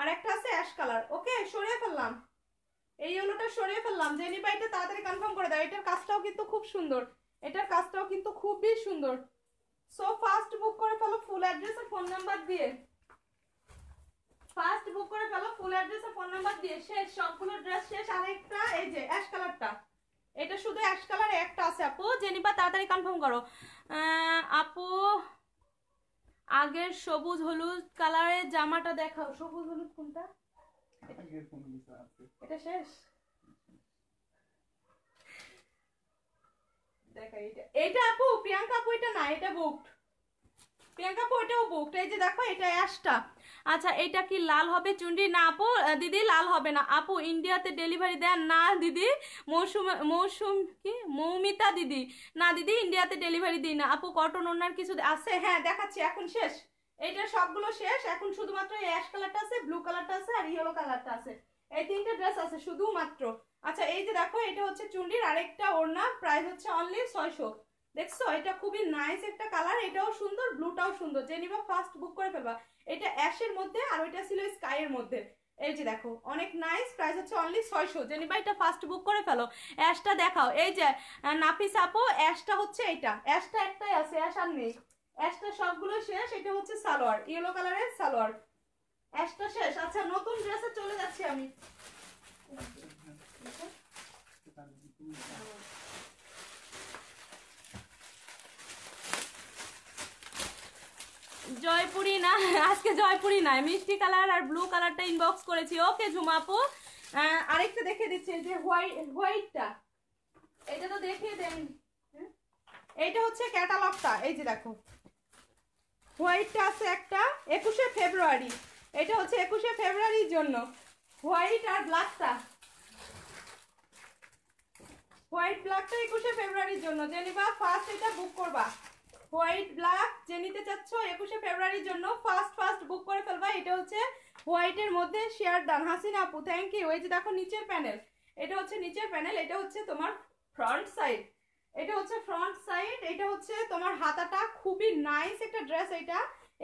আর একটা আছে অ্যাশ কালার ওকে সরিয়ে ফেললাম এই ওলোটা সরিয়ে ফেললাম জেনি বা এটা তাড়াতাড়ি কনফার্ম করে দাও এটার কাজটাও কিন্তু খুব সুন্দর এটার কাজটাও কিন্তু খুবই সুন্দর সো ফার্স্ট বুক করে ফেলো ফুল অ্যাড্রেস আর ফোন নাম্বার দিয়ে ফার্স্ট বুক করে ফেলো ফুল অ্যাড্রেস আর ফোন নাম্বার দিয়ে শেষ সবগুলো ড্রেস শেষ আরেকটা এই যে অ্যাশ কালারটা এটা শুধু অ্যাশ কালার একটা আছে আপু জেনিবা তাড়াতাড়ি কনফার্ম করো আপু আগের সবুজ হলুদ কালারের জামাটা দেখাও সবুজ হলুদ কোনটা শেষ দেখো এটা আপু প্রিয়াঙ্কা না এটা এটাও এই যে দেখো এটা অ্যাশটা আচ্ছা এটা কি লাল হবে না আপু দিদি লাল হবে না আপু ইন্ডিয়াতে ডেলিভারি দেন না দিদি মৌসুম কি মৌমিতা দিদি না দিদি ইন্ডিয়াতে ডেলিভারি দিই না আপু কটন ওনার কিছু আছে হ্যাঁ দেখাচ্ছি এখন শেষ এইটা সবগুলো শেষ এখন শুধুমাত্র অ্যাশ কালারটা আছে ব্লু কালারটা আছে আর ইয়েলো কালারটা আছে এই তিনটা ড্রেস আছে শুধুমাত্র আচ্ছা এই যে দেখো এটা হচ্ছে চুন্ডির আরেকটা ওড়না প্রাইস হচ্ছে অনলি ছয়শো দেখছো এটা খুবই নাইস একটা কালার এটাও সুন্দর ব্লুটাও সুন্দর যে নিবা ফার্স্ট বুক করে ফেলবা এটা অ্যাশের মধ্যে আর ওইটা ছিল স্কাইয়ের মধ্যে এই যে দেখো অনেক নাইস প্রাইস হচ্ছে অনলি ছয়শো জেনিবা এটা ফার্স্ট বুক করে ফেলো অ্যাশটা দেখাও এই যে নাফি সাপো অ্যাশটা হচ্ছে এইটা অ্যাশটা একটাই আছে অ্যাশ আর নেই অ্যাশটা সবগুলো শেষ এটা হচ্ছে সালোয়ার ইয়েলো কালারের সালোয়ার একটা শেষ আচ্ছা নতুন ড্রেসে চলে যাচ্ছি আমি জয়পুরি না আজকে জয়পুরি নাই মিষ্টি কালার আর ব্লু কালারটা ইনবক্স করেছি ওকে ঝুমাপু আরেকটা দেখে দিচ্ছি যে হোয়াইট হোয়াইটটা এটা তো দেখিয়ে দেন হ্যাঁ? এইটা হচ্ছে ক্যাটালগটা এই যে দেখো হোয়াইটটা আছে একটা একুশে ফেব্রুয়ারি এটা হচ্ছে একুশে ফেব্রুয়ারির জন্য হোয়াইট আর ব্ল্যাকটা হোয়াইট ব্ল্যাকটা একুশে ফেব্রুয়ারির জন্য জেনিবা ফার্স্ট এটা বুক করবা হোয়াইট ব্ল্যাক যে নিতে চাচ্ছ একুশে ফেব্রুয়ারির জন্য ফার্স্ট ফার্স্ট বুক করে ফেলবা এটা হচ্ছে হোয়াইটের মধ্যে শেয়ার দান হাসিন আপু থ্যাংক ইউ ওই যে দেখো নিচের প্যানেল এটা হচ্ছে নিচের প্যানেল এটা হচ্ছে তোমার ফ্রন্ট সাইড এটা হচ্ছে ফ্রন্ট সাইড এটা হচ্ছে তোমার হাতাটা খুবই নাইস একটা ড্রেস এটা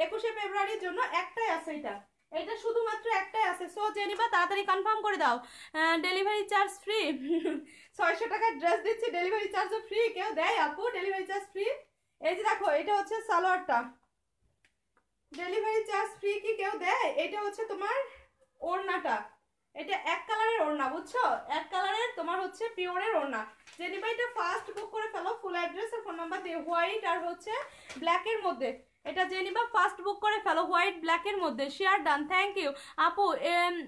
একুশে ফেব্রুয়ারির জন্য একটাই আছে এটা এটা শুধুমাত্র একটাই আছে সো যে তাড়াতাড়ি কনফার্ম করে দাও ডেলিভারি চার্জ ফ্রি ছয়শো টাকার ড্রেস দিচ্ছি ডেলিভারি চার্জও ফ্রি কেউ দেয় আপু ডেলিভারি চার্জ ফ্রি এই যে দেখো এটা হচ্ছে সালোয়ারটা ডেলিভারি চার্জ ফ্রি কি কেউ দেয় এটা হচ্ছে তোমার ওড়নাটা এটা এক কালারের ওড়না বুঝছো এক কালারের তোমার হচ্ছে পিওরের ওড়না জেনিবা এটা ফার্স্ট বুক করে ফেলো ফুল অ্যাড্রেস আর ফোন নাম্বার দিয়ে হোয়াইট আর হচ্ছে ব্ল্যাকের মধ্যে এটা যে নিবা ফার্স্ট বুক করে ফেলো হোয়াইট ব্ল্যাকের মধ্যে শেয়ার ডান থ্যাংক ইউ আপু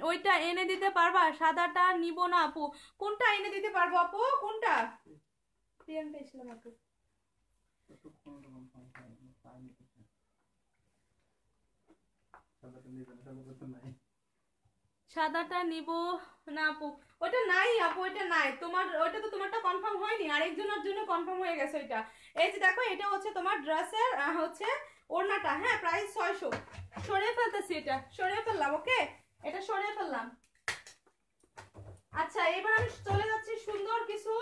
ওইটা এনে দিতে পারবা সাদাটা নিব না আপু কোনটা এনে দিতে পারবো আপু কোনটা প্রিয়াঙ্কা ইসলাম সাদাটা নিব না আপু ওটা নাই আপু ওইটা নাই তোমার ওইটা তো তোমারটা কনফার্ম হয়নি আরেকজনের জন্য কনফার্ম হয়ে গেছে ওইটা এই যে দেখো এটা হচ্ছে তোমার ড্রেসের হচ্ছে ওড়নাটা হ্যাঁ প্রাইস ছয়শো সরিয়ে ফেলতেছি এটা সরিয়ে ফেললাম ওকে এটা সরিয়ে ফেললাম আচ্ছা এবার আমি চলে যাচ্ছি সুন্দর কিছু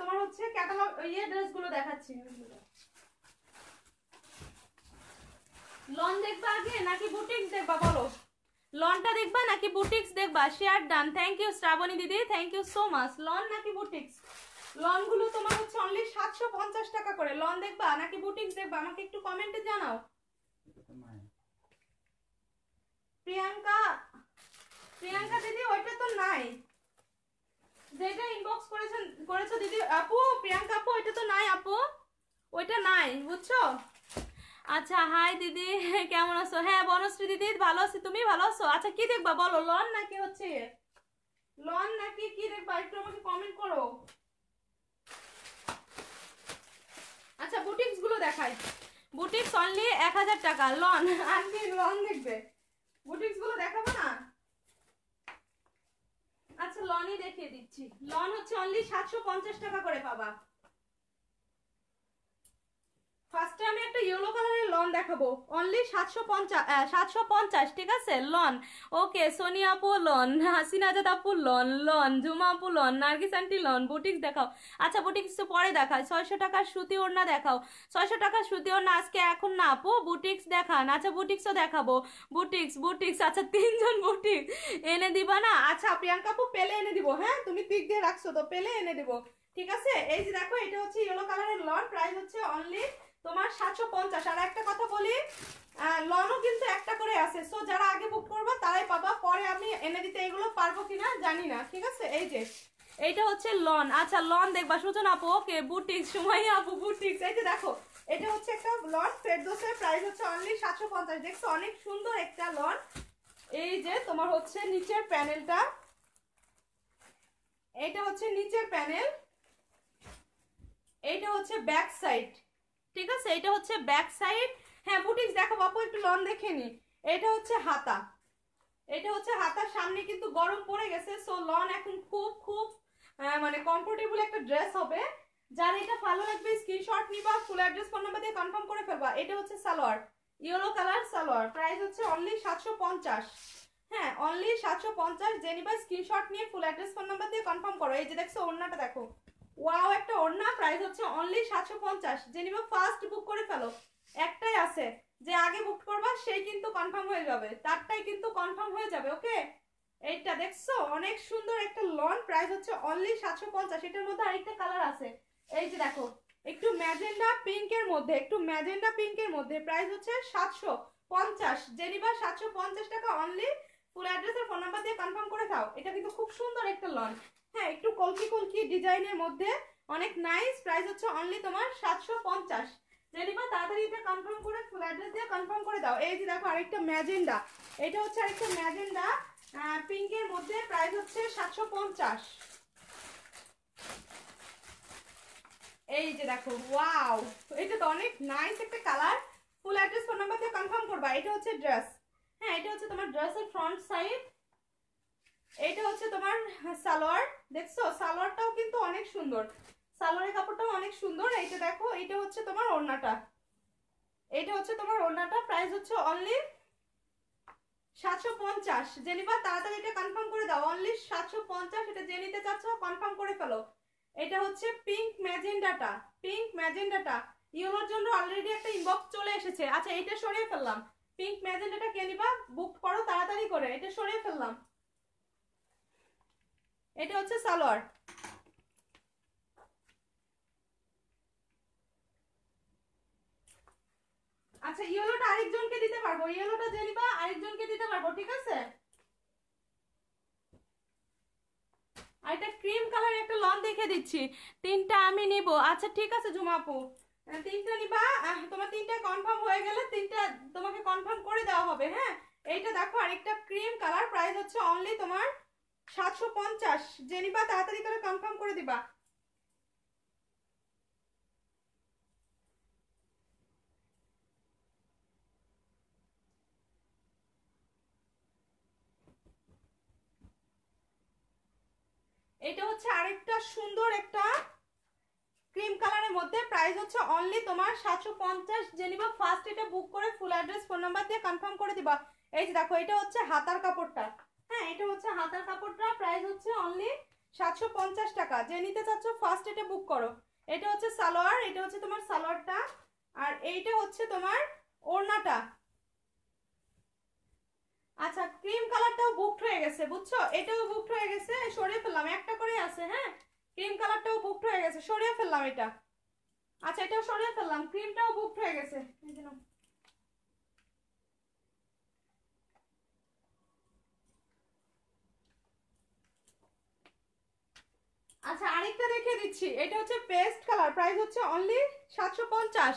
তোমার হচ্ছে ক্যাটালগ ইয়ে ড্রেসগুলো দেখাচ্ছি লন দেখবা আগে নাকি বুটিক্স দেখবা বলো লনটা দেখবা নাকি বুটিক্স দেখবা share done thank you Shraboni দিদি thank you so much lawn নাকি বুটিক্স লন গুলো তোমার হচ্ছে অনলি সাতশো পঞ্চাশ টাকা করে লন দেখবা নাকি বুটিক দেখবা আমাকে একটু কমেন্টে জানাও প্রিয়াঙ্কা প্রিয়াঙ্কা দিদি ওইটা তো নাই যেটা ইনবক্স করেছেন করেছো দিদি আপু প্রিয়াঙ্কা আপু ওইটা তো নাই আপু ওইটা নাই বুঝছো আচ্ছা হাই দিদি কেমন আছো হ্যাঁ বনশ্রী দিদি ভালো আছি তুমি ভালো আছো আচ্ছা কি দেখবা বলো লন নাকি হচ্ছে লন নাকি কি দেখবা একটু আমাকে কমেন্ট করো বুটিক্স গুলো দেখাই বুটিক্স অনলি এক হাজার টাকা লন আজকে লন দেখবে বুটিক্স গুলো দেখাবো না আচ্ছা লনই দেখিয়ে দিচ্ছি লন হচ্ছে অনলি সাতশো পঞ্চাশ টাকা করে পাবা ফার্স্টে আমি একটা ইয়েলো কালারের লন দেখাবো অনলি সাতশো পঞ্চাশ সাতশো পঞ্চাশ ঠিক আছে লন ওকে আপু লন হাসিনাজাদ আপু লন লন ঝুমা আপু lawn Nargis aunty lawn boutiques দেখাও আচ্ছা বুটিক্স তো পরে দেখায় ছয়শো টাকার সুতি ওড়না দেখাও ছয়শো টাকার সুতি ওড়না আজকে এখন না আপু বুটিক্স দেখান আচ্ছা বুটিক্সও দেখাবো বুটিক্স বুটিক্স আচ্ছা তিনজন বুটিক্স এনে দিবা না আচ্ছা প্রিয়াঙ্কা আপু পেলে এনে দিব হ্যাঁ তুমি পিক দিয়ে রাখছো তো পেলে এনে দিব ঠিক আছে এই যে দেখো এটা হচ্ছে ইয়েলো কালারের লন প্রাইস হচ্ছে অনলি তোমার সাতশো পঞ্চাশ আর একটা কথা বলি লনও কিন্তু একটা করে আছে সো যারা আগে বুক করবা তারাই পাবা পরে আমি এনে দিতে এগুলো পারবো কিনা জানি না ঠিক আছে এই যে এইটা হচ্ছে লন আচ্ছা লন দেখবা সুজন আপু ওকে বুটিক সময় আপু বুটিক এই যে দেখো এটা হচ্ছে একটা লন ফেরদোসের প্রাইস হচ্ছে অনলি সাতশো পঞ্চাশ দেখছো অনেক সুন্দর একটা লন এই যে তোমার হচ্ছে নিচের প্যানেলটা এটা হচ্ছে নিচের প্যানেল এইটা হচ্ছে ব্যাক সাইড ঠিক আছে এটা হচ্ছে ব্যাক সাইড হ্যাঁ বুটিক্স দেখো বাপু একটু লন দেখে নি এটা হচ্ছে হাতা এটা হচ্ছে হাতার সামনে কিন্তু গরম পড়ে গেছে সো লন এখন খুব খুব মানে কমফোর্টেবল একটা ড্রেস হবে যার এটা ভালো লাগবে স্ক্রিনশট নিবা ফুল অ্যাড্রেস ফোন নাম্বার দিয়ে কনফার্ম করে ফেলবা এটা হচ্ছে salwar yellow colour salwar price হচ্ছে অনলি সাতশো পঞ্চাশ হ্যাঁ অনলি সাতশো পঞ্চাশ যে স্ক্রিনশট নিয়ে ফুল অ্যাড্রেস ফোন নাম্বার দিয়ে কনফার্ম করো এই যে দেখছো অন্যটা দেখো ওয়াও একটা ওড়না প্রাইস হচ্ছে অনলি সাতশো পঞ্চাশ যে নিবে ফার্স্ট বুক করে ফেলো একটাই আছে যে আগে বুক করবা সেই কিন্তু কনফার্ম হয়ে যাবে তারটাই কিন্তু কনফার্ম হয়ে যাবে ওকে এইটা দেখছো অনেক সুন্দর একটা লন প্রাইস হচ্ছে অনলি সাতশো পঞ্চাশ এটার মধ্যে আরেকটা কালার আছে এই যে দেখো একটু ম্যাজেন্ডা পিঙ্কের মধ্যে একটু ম্যাজেন্ডা পিঙ্কের মধ্যে প্রাইস হচ্ছে সাতশো পঞ্চাশ জেনিবা সাতশো পঞ্চাশ টাকা অনলি ফুল অ্যাড্রেসের ফোন নাম্বার দিয়ে কনফার্ম করে দাও এটা কিন্তু খুব সুন্দর একটা লন হ্যাঁ একটু কলকি কলকি ডিজাইনের মধ্যে অনেক নাইস প্রাইস হচ্ছে অনলি তোমার সাতশো পঞ্চাশ রেলিমা তাড়াতাড়ি এটা কনফার্ম করে ফুল অ্যাড্রেস দিয়ে কনফার্ম করে দাও এই যে দেখো আরেকটা ম্যাজেন্ডা এটা হচ্ছে আরেকটা ম্যাজেন্ডা পিঙ্কের মধ্যে প্রাইস হচ্ছে সাতশো পঞ্চাশ এই যে দেখো ওয়াও এটা তো অনেক নাইস একটা colour full address phone number দিয়ে কনফার্ম করবা এটা হচ্ছে ড্রেস হ্যাঁ এটা হচ্ছে তোমার ড্রেসের ফ্রন্ট সাইড এটা হচ্ছে তোমার সালোয়ার দেখছো সালোয়ারটাও কিন্তু অনেক সুন্দর সালোয়ারের কাপড়টাও অনেক সুন্দর এইটা দেখো এইটা হচ্ছে তোমার ওড়নাটা এইটা হচ্ছে তোমার ওড়নাটা প্রাইস হচ্ছে অনলি সাতশো পঞ্চাশ জেনিবা তাড়াতাড়ি এটা কনফার্ম করে দাও অনলি সাতশো পঞ্চাশ এটা যে নিতে চাচ্ছ কনফার্ম করে ফেলো এটা হচ্ছে পিঙ্ক ম্যাজেন্ডাটা পিঙ্ক ম্যাজেন্ডাটা ইউনোর জন্য অলরেডি একটা ইনবক্স চলে এসেছে আচ্ছা এইটা সরিয়ে ফেললাম পিঙ্ক ম্যাজেন্ডাটা কে নিবা বুক করো তাড়াতাড়ি করে এটা সরিয়ে ফেললাম এটা হচ্ছে সালোয়ার আচ্ছা ইয়েলোটা আরেকজনকে দিতে পারবো ইয়েলোটা জেনিবা আরেকজনকে দিতে পারবো ঠিক আছে আর এটা ক্রিম একটা দেখে দিচ্ছি আমি আচ্ছা ঠিক আছে নিবা তোমার কনফার্ম হয়ে গেলে তোমাকে কনফার্ম করে দেওয়া হবে হ্যাঁ এইটা দেখো আরেকটা ক্রিম কালার প্রাইস হচ্ছে অনলি তোমার সাতশো পঞ্চাশ যে তাড়াতাড়ি করে কনফার্ম করে দিবা এটা হচ্ছে আরেকটা সুন্দর একটা ক্রিম কালারের মধ্যে প্রাইস হচ্ছে অনলি তোমার সাতশো পঞ্চাশ জেনিবা ফার্স্ট এটা বুক করে ফুল অ্যাড্রেস ফোন নাম্বার দিয়ে কনফার্ম করে দিবা এই যে দেখো এটা হচ্ছে হাতার কাপড়টা হ্যাঁ এটা হচ্ছে হাতার কাপড়টা প্রাইস হচ্ছে অনলি সাতশো পঞ্চাশ টাকা যে নিতে চাচ্ছ ফার্স্ট এটা বুক করো এটা হচ্ছে সালোয়ার এটা হচ্ছে তোমার সালোয়ারটা আর এইটা হচ্ছে তোমার ওড়নাটা আচ্ছা ক্রিম কালারটাও বুকড হয়ে গেছে বুঝছো এটাও বুকড হয়ে গেছে সরিয়ে ফেললাম একটা করে আছে হ্যাঁ ক্রিম কালারটাও বুকড হয়ে গেছে সরিয়ে ফেললাম এটা আচ্ছা এটাও সরিয়ে ফেললাম ক্রিমটাও বুকড হয়ে গেছে আচ্ছা আরেকটা দেখিয়ে দিচ্ছি এটা হচ্ছে পেস্ট কালার প্রাইস হচ্ছে অনলি সাতশো পঞ্চাশ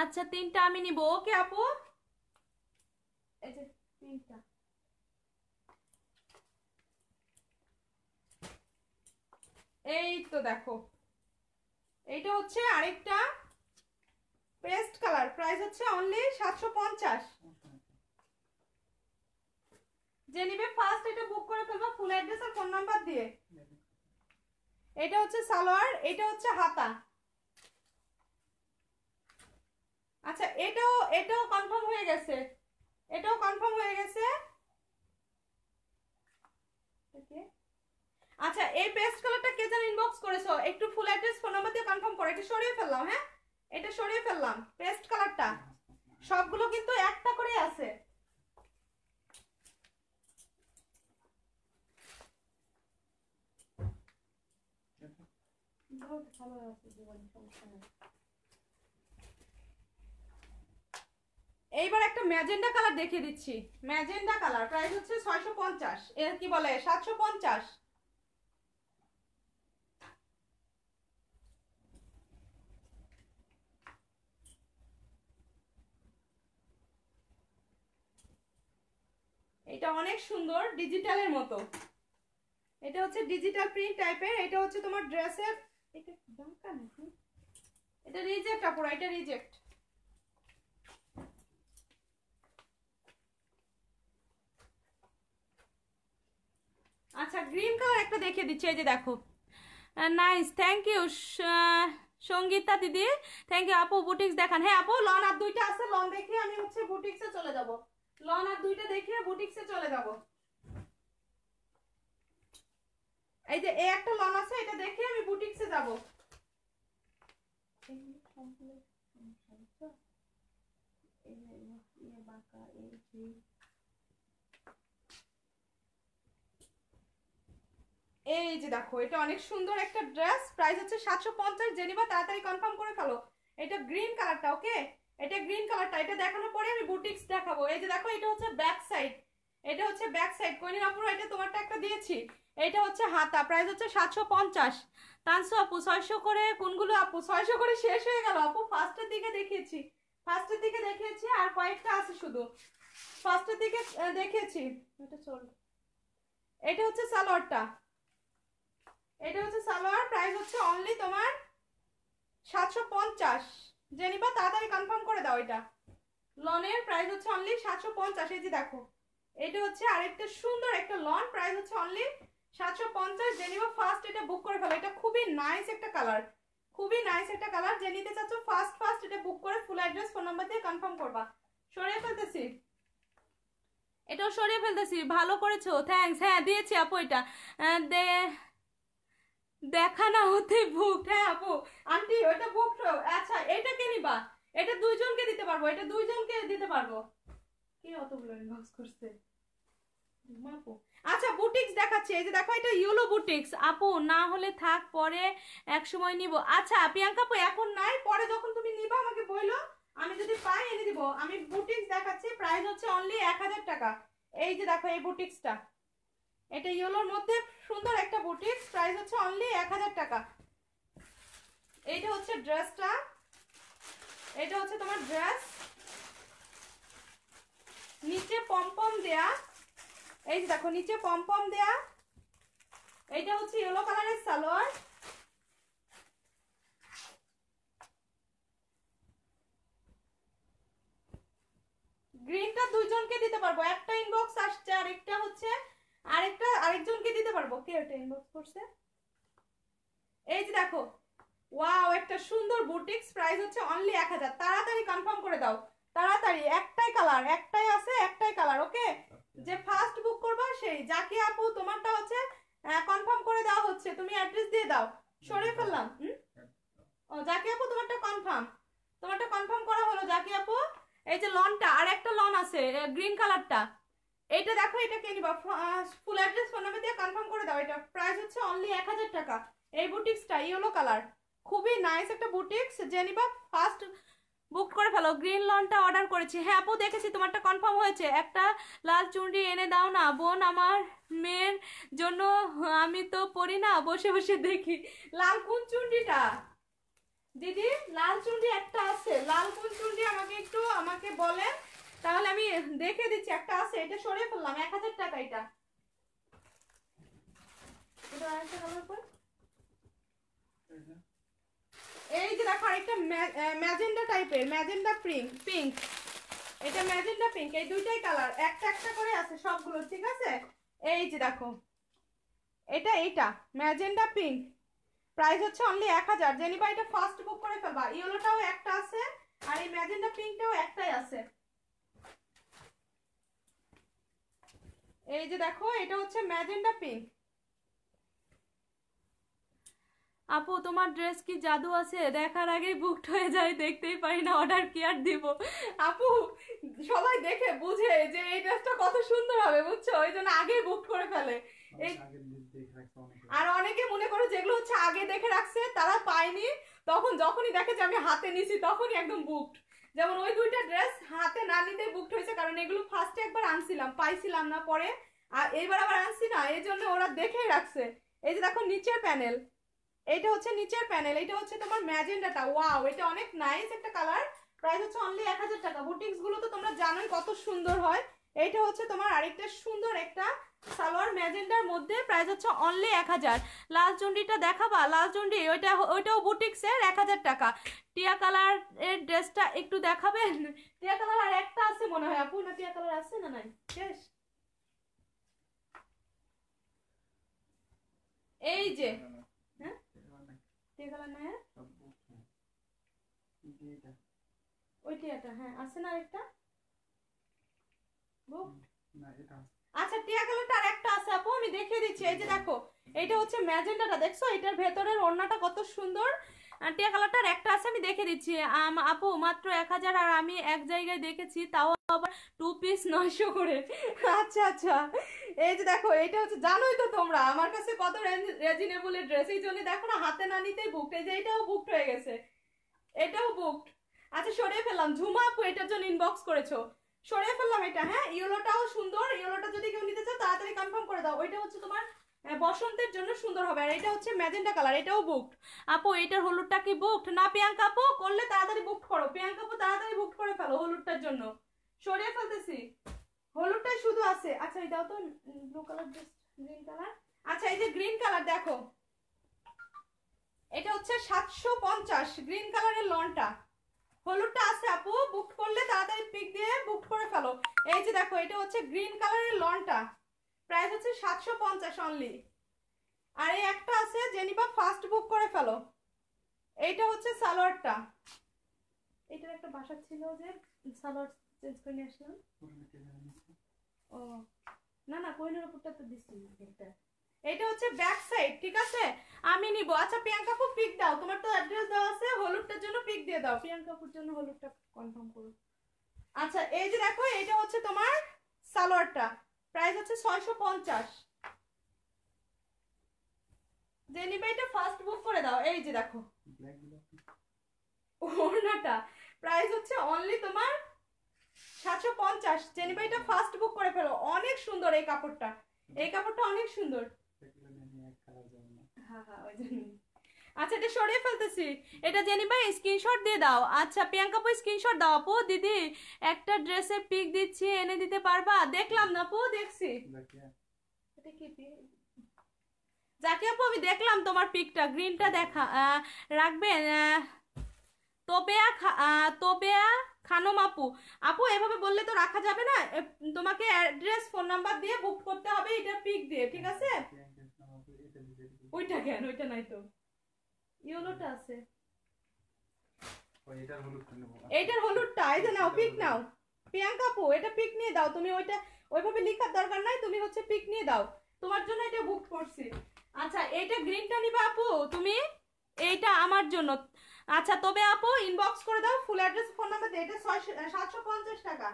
আচ্ছা তিনটা আমি নিব ওকে আপু এই তো দেখো এইটা হচ্ছে আরেকটা পেস্ট কালার প্রাইস হচ্ছে অনলি সাতশো পঞ্চাশ যে নিবে ফার্স্ট এটা বুক করে ফেলবো ফুল অ্যাড্রেস আর ফোন নাম্বার দিয়ে এটা হচ্ছে সালোয়ার এটা হচ্ছে হাতা আচ্ছা এটাও এটাও কনফার্ম হয়ে গেছে এটাও কনফার্ম হয়ে গেছে আচ্ছা এই পেস্ট কালারটা কে যেন ইনবক্স করেছো একটু ফুল অ্যাড্রেস ফোন নাম্বার দিয়ে কনফার্ম করে এটা সরিয়ে ফেললাম হ্যাঁ এটা সরিয়ে ফেললাম পেস্ট কালারটা সবগুলো কিন্তু একটা করে আছে এইবার একটা ম্যাজেন্ডা কালার দেখিয়ে দিচ্ছি ম্যাজেন্ডা কালার প্রাইস হচ্ছে ছয়শো পঞ্চাশ এর কি বলে সাতশো পঞ্চাশ এটা অনেক সুন্দর ডিজিটালের মতো এটা হচ্ছে ডিজিটাল প্রিন্ট টাইপের এটা হচ্ছে তোমার ড্রেসের এটা রিজেক্ট আপুরা এটা রিজেক্ট আচ্ছা গ্রিন কালার একটা দেখিয়ে দিচ্ছি এই যে দেখো নাইস থ্যাংক ইউ সঙ্গীতা দিদি থ্যাংক ইউ আপু বুটিক্স দেখান হ্যাঁ আপু লন আর দুইটা আছে লন দেখে আমি হচ্ছে বুটিক্সে চলে যাব লন আর দুইটা দেখে বুটিক্সে চলে যাবো এই যে এই একটা লন আছে এটা দেখে আমি বুটিক্সে যাব এই যে দেখো এটা অনেক সুন্দর একটা ড্রেস প্রাইস হচ্ছে সাতশো পঞ্চাশ জেনিবা তাড়াতাড়ি কনফার্ম করে ফেলো এটা গ্রিন কালারটা ওকে এটা গ্রিন কালারটা এটা দেখানোর পরে আমি বুটিক্স দেখাবো এই যে দেখো এটা হচ্ছে ব্যাক সাইড এটা হচ্ছে ব্যাক সাইড কোনির আপুরা এটা তোমারটা একটা দিয়েছি এটা হচ্ছে হাতা প্রাইস হচ্ছে সাতশো পঞ্চাশ তানসু আপু ছয়শো করে কোনগুলো আপু ছয়শো করে শেষ হয়ে গেল আপু ফার্স্টের দিকে দেখিয়েছি ফার্স্টের দিকে দেখিয়েছি আর কয়েকটা আছে শুধু ফার্স্টের দিকে দেখিয়েছি এটা চল এটা হচ্ছে সালোয়ারটা এটা হচ্ছে সালোয়ার প্রাইস হচ্ছে অনলি তোমার সাতশো পঞ্চাশ জেনিবা তাড়াতাড়ি কনফার্ম করে দাও এটা লনের প্রাইস হচ্ছে অনলি সাতশো পঞ্চাশ এই যে দেখো এটা হচ্ছে আরেকটা সুন্দর একটা লন প্রাইস হচ্ছে অনলি সাতশো পঞ্চাশ যে ফার্স্ট এটা বুক করে ফেলো এটা খুবই নাইস একটা কালার খুবই নাইস একটা কালার যে নিতে চাচ্ছ ফার্স্ট ফার্স্ট এটা বুক করে ফুল অ্যাড্রেস ফোন নাম্বার দিয়ে কনফার্ম করবা সরিয়ে ফেলতেছি এটাও সরিয়ে ফেলতেছি ভালো করেছো থ্যাংকস হ্যাঁ দিয়েছি আপু এটা দে দেখা না হতে বুক হ্যাঁ আপু আন্টি ওইটা বুক আচ্ছা এটা কে নিবা এটা দুইজনকে দিতে পারবো এটা দুইজনকে দিতে পারবো কে অতগুলো ইনবক্স করছে আপু আচ্ছা বুটিক্স দেখাচ্ছে এই যে দেখো এটা ইয়েলো বুটিক্স আপু না হলে থাক পরে এক সময় নিব আচ্ছা প্রিয়াঙ্কা আপু এখন নাই পরে যখন তুমি নিবো আমাকে বললো আমি যদি পাই এনে দিব আমি বুটিক্স দেখাচ্ছি প্রাইস হচ্ছে অনলি এক হাজার টাকা এই যে দেখো এই বুটিক্সটা এটা ইয়েলোর মধ্যে সুন্দর একটা বুটিক্স প্রাইস হচ্ছে অনলি এক হাজার টাকা এইটা হচ্ছে ড্রেসটা এটা হচ্ছে তোমার ড্রেস নিচে পম্পম দেয়া এই যে দেখো নিচে পমপম দেয়া এইটা হচ্ছে ইয়েলো কালারের সালোয়ার গ্রিনটা দিতে পারবো একটা ইনবক্স আসছে আরেকটা হচ্ছে আরেকটা আরেকজনকে দিতে পারবো কে একটা ইনবক্স করছে এই যে দেখো ওয়াও একটা সুন্দর বুটিক্স প্রাইস হচ্ছে অনলি এক হাজার তাড়াতাড়ি কনফার্ম করে দাও তাড়াতাড়ি একটাই কালার একটাই আছে একটাই কালার ওকে যে ফার্স্ট বুক করবা সেই যাকে আপু তোমারটা হচ্ছে কনফার্ম করে দেওয়া হচ্ছে তুমি অ্যাড্রেস দিয়ে দাও সরে ফেললাম ও যাকে আপু তোমারটা কনফার্ম তোমারটা কনফার্ম করা হলো যাকে আপু এই যে লনটা আর একটা লন আছে গ্রিন কালারটা এইটা দেখো এটা কে নিবা ফুল অ্যাড্রেস ফোন নাম্বার দিয়ে কনফার্ম করে দাও এটা প্রাইস হচ্ছে অনলি এক হাজার টাকা এই বুটিক্সটা ইয়েলো কালার খুবই নাইস একটা বুটিক্স যে নিবা ফার্স্ট বুক করে ফেলো গ্রিন লনটা অর্ডার করেছি হ্যাঁ আপু দেখেছি তোমারটা কনফার্ম হয়েছে একটা লাল চুনরি এনে দাও না বোন আমার মেয়ের জন্য আমি তো পড়ি না বসে বসে দেখি লাল কোন চুনরিটা দিদি লাল চুনরি একটা আছে লাল কোন চুনরি আমাকে একটু আমাকে বলেন তাহলে আমি দেখে দিচ্ছি একটা আছে এটা সরিয়ে ফেললাম এক হাজার টাকা এটা এটা আরেকটা কালার পর এই যে দেখো আরেকটা ম্যাজেন্ডা টাইপের ম্যাজেন্ডা পিঙ্ক পিঙ্ক এটা ম্যাজেন্ডা পিঙ্ক এই দুইটাই কালার একটা একটা করে আছে সবগুলো ঠিক আছে এই যে দেখো এটা এটা ম্যাজেন্ডা পিঙ্ক প্রাইস হচ্ছে অনলি এক হাজার জেনিবা এটা ফার্স্ট বুক করে ফেলবা ইয়েলোটাও একটা আছে আর এই ম্যাজেন্ডা পিঙ্কটাও একটাই আছে এই যে দেখো এটা হচ্ছে ম্যাজেন্ডা পিঙ্ক আপু তোমার ড্রেস কি জাদু আছে দেখার আগেই বুকড হয়ে যায় দেখতেই পারি না অর্ডার কি আর দিব আপু সবাই দেখে বুঝে যে এই ড্রেসটা কত সুন্দর হবে বুঝছো ওই জন্য আগেই বুক করে ফেলে আর অনেকে মনে করে যেগুলো হচ্ছে আগে দেখে রাখছে তারা পায়নি তখন যখনই দেখে যে আমি হাতে নিছি তখনই একদম বুকড যেমন ওই দুইটা ড্রেস হাতে না নিতে বুকড হয়েছে কারণ এগুলো ফার্স্টে একবার আনছিলাম পাইছিলাম না পরে আর এইবার আবার আনছি না এই জন্য ওরা দেখেই রাখছে এই যে দেখো নিচের প্যানেল এটা হচ্ছে নিচের প্যানেল এটা হচ্ছে তোমার ম্যাজেন্ডাটা ওয়াও এটা অনেক নাইস একটা কালার প্রাইস হচ্ছে অনলি এক হাজার টাকা বুটিক্স গুলো তো তোমরা জানোই কত সুন্দর হয় এইটা হচ্ছে তোমার আরেকটা সুন্দর একটা সালোয়ার ম্যাজেন্ডার মধ্যে প্রাইস হচ্ছে অনলি এক হাজার লাস্ট জন্ডিটা দেখাবা লাস্ট জন্ডি ওইটা ওইটাও বুটিক্সের এক হাজার টাকা টিয়া কালার এর ড্রেসটা একটু দেখাবেন টিয়া কালার আর একটা আছে মনে হয় আপু না টিয়া কালার আছে না নাই শেষ এই যে ওইটা হ্যাঁ আছে না আরেকটা বুক না এটা আচ্ছা টিয়া কালারটা একটা আছে আপু আমি দেখিয়ে দিচ্ছি এই যে দেখো এটা হচ্ছে ম্যাজেন্টাটা দেখছো এটার ভেতরের ওড়নাটা কত সুন্দর টিয়া কালারটার একটা আছে আমি দেখে দিচ্ছি আপু মাত্র এক হাজার আর আমি এক জায়গায় দেখেছি তাও আবার টু পিস নয়শো করে আচ্ছা আচ্ছা এই যে দেখো এটা হচ্ছে জানোই তো তোমরা আমার কাছে কত রেজিনেবলের ড্রেস এই জন্য দেখো না হাতে না নিতেই বুক এই যে এটাও বুকড হয়ে গেছে এটাও বুকড আচ্ছা সরিয়ে ফেললাম ঝুমা আপু এটার জন্য ইনবক্স করেছো সরিয়ে ফেললাম এটা হ্যাঁ ইয়েলোটাও সুন্দর ইয়েলোটা যদি কেউ নিতে চাও তাড়াতাড়ি কনফার্ম করে দাও ওইটা হচ্ছে তোমার বসন্তের জন্য সুন্দর হবে আর এটা হচ্ছে ম্যাজেন্ডা কালার এটাও বুকড আপু এটার হলুদটা কি বুকড না প্রিয়াঙ্কা আপু করলে তাড়াতাড়ি বুকড করো প্রিয়াঙ্কা আপু তাড়াতাড়ি বুকড করে ফেলো হলুদটার জন্য সরিয়ে ফেলতেছি হলুদটাই শুধু আছে আচ্ছা এটাও তো ব্লু কালার গ্রিন কালার আচ্ছা এই যে গ্রিন কালার দেখো এটা হচ্ছে সাতশো পঞ্চাশ গ্রিন কালারের লনটা হলুদটা আছে আপু বুক করলে তাড়াতাড়ি পিক দিয়ে বুক করে ফেলো এই যে দেখো এটা হচ্ছে গ্রিন কালারের লনটা প্রাইস হচ্ছে সাতশো পঞ্চাশ অনলি আর এই একটা আছে জেনিবা ফার্স্ট বুক করে ফেলো এইটা হচ্ছে সালোয়ারটা এটার একটা বাসা ছিল যে সালোয়ার চেঞ্জ করে নিয়ে আসলাম ও না না কোহিনুর উপরটা তো দিচ্ছি এটা এটা হচ্ছে ব্যাক সাইড ঠিক আছে আমি নিব আচ্ছা প্রিয়াঙ্কা খুব পিক দাও তোমার তো অ্যাড্রেস দেওয়া আছে হলুদটার জন্য পিক দিয়ে দাও প্রিয়াঙ্কা আপুর জন্য হলুদটা কনফার্ম করো আচ্ছা এই যে দেখো এটা হচ্ছে তোমার সালোয়ারটা প্রাইস হচ্ছে ছয়শো পঞ্চাশ জেনিবা ফার্স্ট বুক করে দাও এই যে দেখো ওড়নাটা প্রাইস হচ্ছে অনলি তোমার সাতশো পঞ্চাশ জেনিবাইটা ফার্স্ট বুক করে ফেলো অনেক সুন্দর এই কাপড়টা এই কাপড়টা অনেক সুন্দর হ্যাঁ হ্যাঁ ওই জন্য আচ্ছা এটা সরিয়ে ফেলতেছি এটা জেনি ভাই স্ক্রিনশট দিয়ে দাও আচ্ছা প্রিয়াঙ্কা আপু স্ক্রিনশট দাও আপু দিদি একটা ড্রেসের পিক দিচ্ছি এনে দিতে পারবা দেখলাম না আপু দেখছি এটা কি যাকে আপু আমি দেখলাম তোমার পিকটা গ্রিনটা দেখা রাখবেন তোপেয়া তোপেয়া খানম আপু আপু এভাবে বললে তো রাখা যাবে না তোমাকে অ্যাড্রেস ফোন নাম্বার দিয়ে বুক করতে হবে এটা পিক দিয়ে ঠিক আছে ওইটা কেন ওইটা নাই তো ইয়েলোটা আছে এটার হলুদ নেব এটার হলুদটা এই যে নাও পিক নাও প্রিয়াঙ্কা আপু এটা পিক নিয়ে দাও তুমি ওইটা ওইভাবে লেখার দরকার নাই তুমি হচ্ছে পিক নিয়ে দাও তোমার জন্য এটা বুক করছি আচ্ছা এইটা গ্রিনটা নিবা আপু তুমি এইটা আমার জন্য আচ্ছা তবে আপু ইনবক্স করে দাও ফুল অ্যাড্রেস ফোন নাম্বার দিয়ে এটা ছয় সাতশো পঞ্চাশ টাকা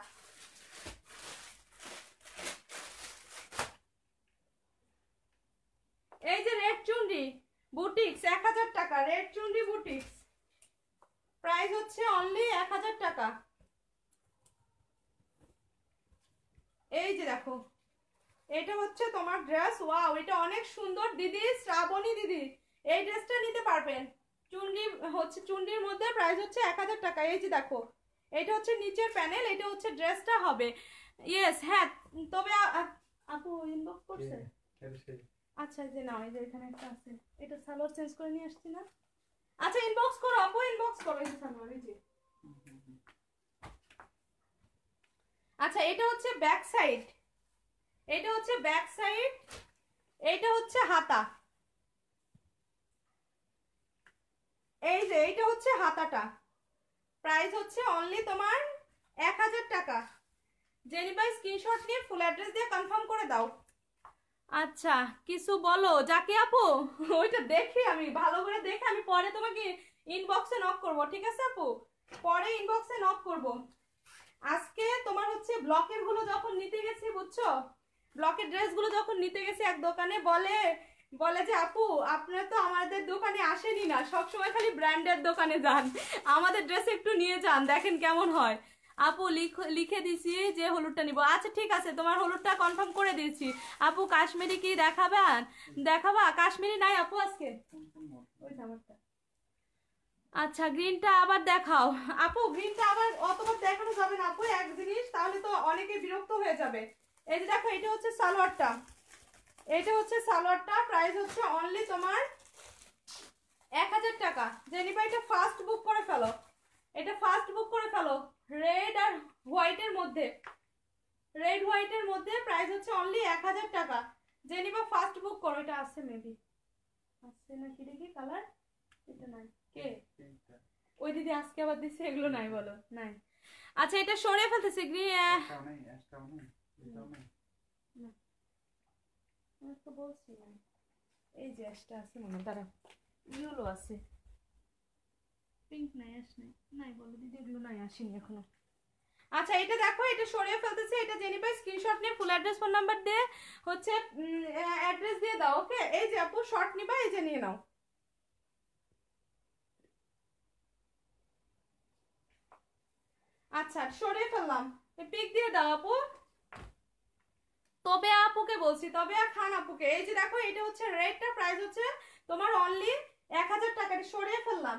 এই যে রেড চুনরি বুটিক্স এক হাজার টাকা রেড চুন্ডি বুটিক্স প্রাইস হচ্ছে অনলি এক হাজার টাকা এই যে দেখো এটা হচ্ছে তোমার ড্রেস ওয়াও এটা অনেক সুন্দর দিদি শ্রাবণী দিদি এই ড্রেসটা নিতে পারবেন চুন্ডি হচ্ছে চুন্ডির মধ্যে প্রাইস হচ্ছে এক হাজার টাকা এই যে দেখো এটা হচ্ছে নিচের প্যানেল এটা হচ্ছে ড্রেসটা হবে ইয়েস হ্যাঁ তবে আপু ইনবক্স করছে আচ্ছা যে নাও এই যে এখানে একটা আছে এটা সালোয়ার চেঞ্জ করে নিয়ে আসছি না আচ্ছা ইনবক্স করো আপু ইনবক্স করো এই সালোয়ার এই যে আচ্ছা এটা হচ্ছে ব্যাক সাইড এটা হচ্ছে ব্যাক সাইড এইটা হচ্ছে হাতা এই যে এইটা হচ্ছে হাতাটা প্রাইস হচ্ছে অনলি তোমার এক হাজার টাকা জেনিবাই স্ক্রিনশট নিয়ে ফুল অ্যাড্রেস দিয়ে কনফার্ম করে দাও আচ্ছা কিছু বলো যাকে আপু ওইটা দেখি আমি ভালো করে দেখে আমি পরে তোমাকে ইনবক্সে নক করব ঠিক আছে আপু পরে ইনবক্সে নক করব আজকে তোমার হচ্ছে ব্লকের গুলো যখন নিতে গেছি বুঝছো ব্লকের ড্রেসগুলো যখন নিতে গেছি এক দোকানে বলে বলে যে আপু আপনারা তো আমাদের দোকানে আসেনি না সবসময় খালি ব্র্যান্ডের দোকানে যান আমাদের ড্রেস একটু নিয়ে যান দেখেন কেমন হয় আপু লিখে দিছি যে হলুদটা নিব আচ্ছা ঠিক আছে তোমার হলুদটা কনফার্ম করে দিয়েছি আপু কাশ্মীরি কি দেখাবেন দেখাবা কাশ্মীরি নাই আপু আজকে আচ্ছা গ্রিনটা আবার দেখাও আপু গ্রিনটা আবার অতবার দেখানো যাবে না আপু এক জিনিস তাহলে তো অনেকে বিরক্ত হয়ে যাবে এই যে দেখো এটা হচ্ছে সালোয়ারটা এটা হচ্ছে সালোয়ারটা প্রাইস হচ্ছে অনলি তোমার এক হাজার টাকা জেনিবা এটা ফার্স্ট বুক করে ফেলো এটা ফার্স্ট বুক করে ফেলো রেড আর হোয়াইটের মধ্যে রেড হোয়াইটের মধ্যে প্রাইস হচ্ছে অনলি এক হাজার টাকা জেনিবা ফার্স্ট বুক করো এটা আসছে মেবি আসছে না কি দেখি কালার এটা নাই কে ওই দিদি আজকে আবার দিচ্ছে এগুলো নাই বলো নাই আচ্ছা এটা সরে ফেলতেছে গ্রিন বলছি এই যে অ্যাশটা আছে মনে দাঁড়া ইউলো আছে আচ্ছা এটা দেখো এটা সরিয়ে এটা স্ক্রিনশট নিয়ে ফুল অ্যাড্রেস ফোন নাম্বার দিয়ে হচ্ছে অ্যাড্রেস দিয়ে দাও ওকে এই যে আপু শর্ট নিবা এই যে নিয়ে নাও আচ্ছা সরিয়ে ফেললাম পিক দিয়ে দাও আপু তবে আপুকে বলছি তবে খান আপুকে এই যে দেখো এটা হচ্ছে রেটটা প্রাইস হচ্ছে তোমার অনলি এক হাজার টাকা সরিয়ে ফেললাম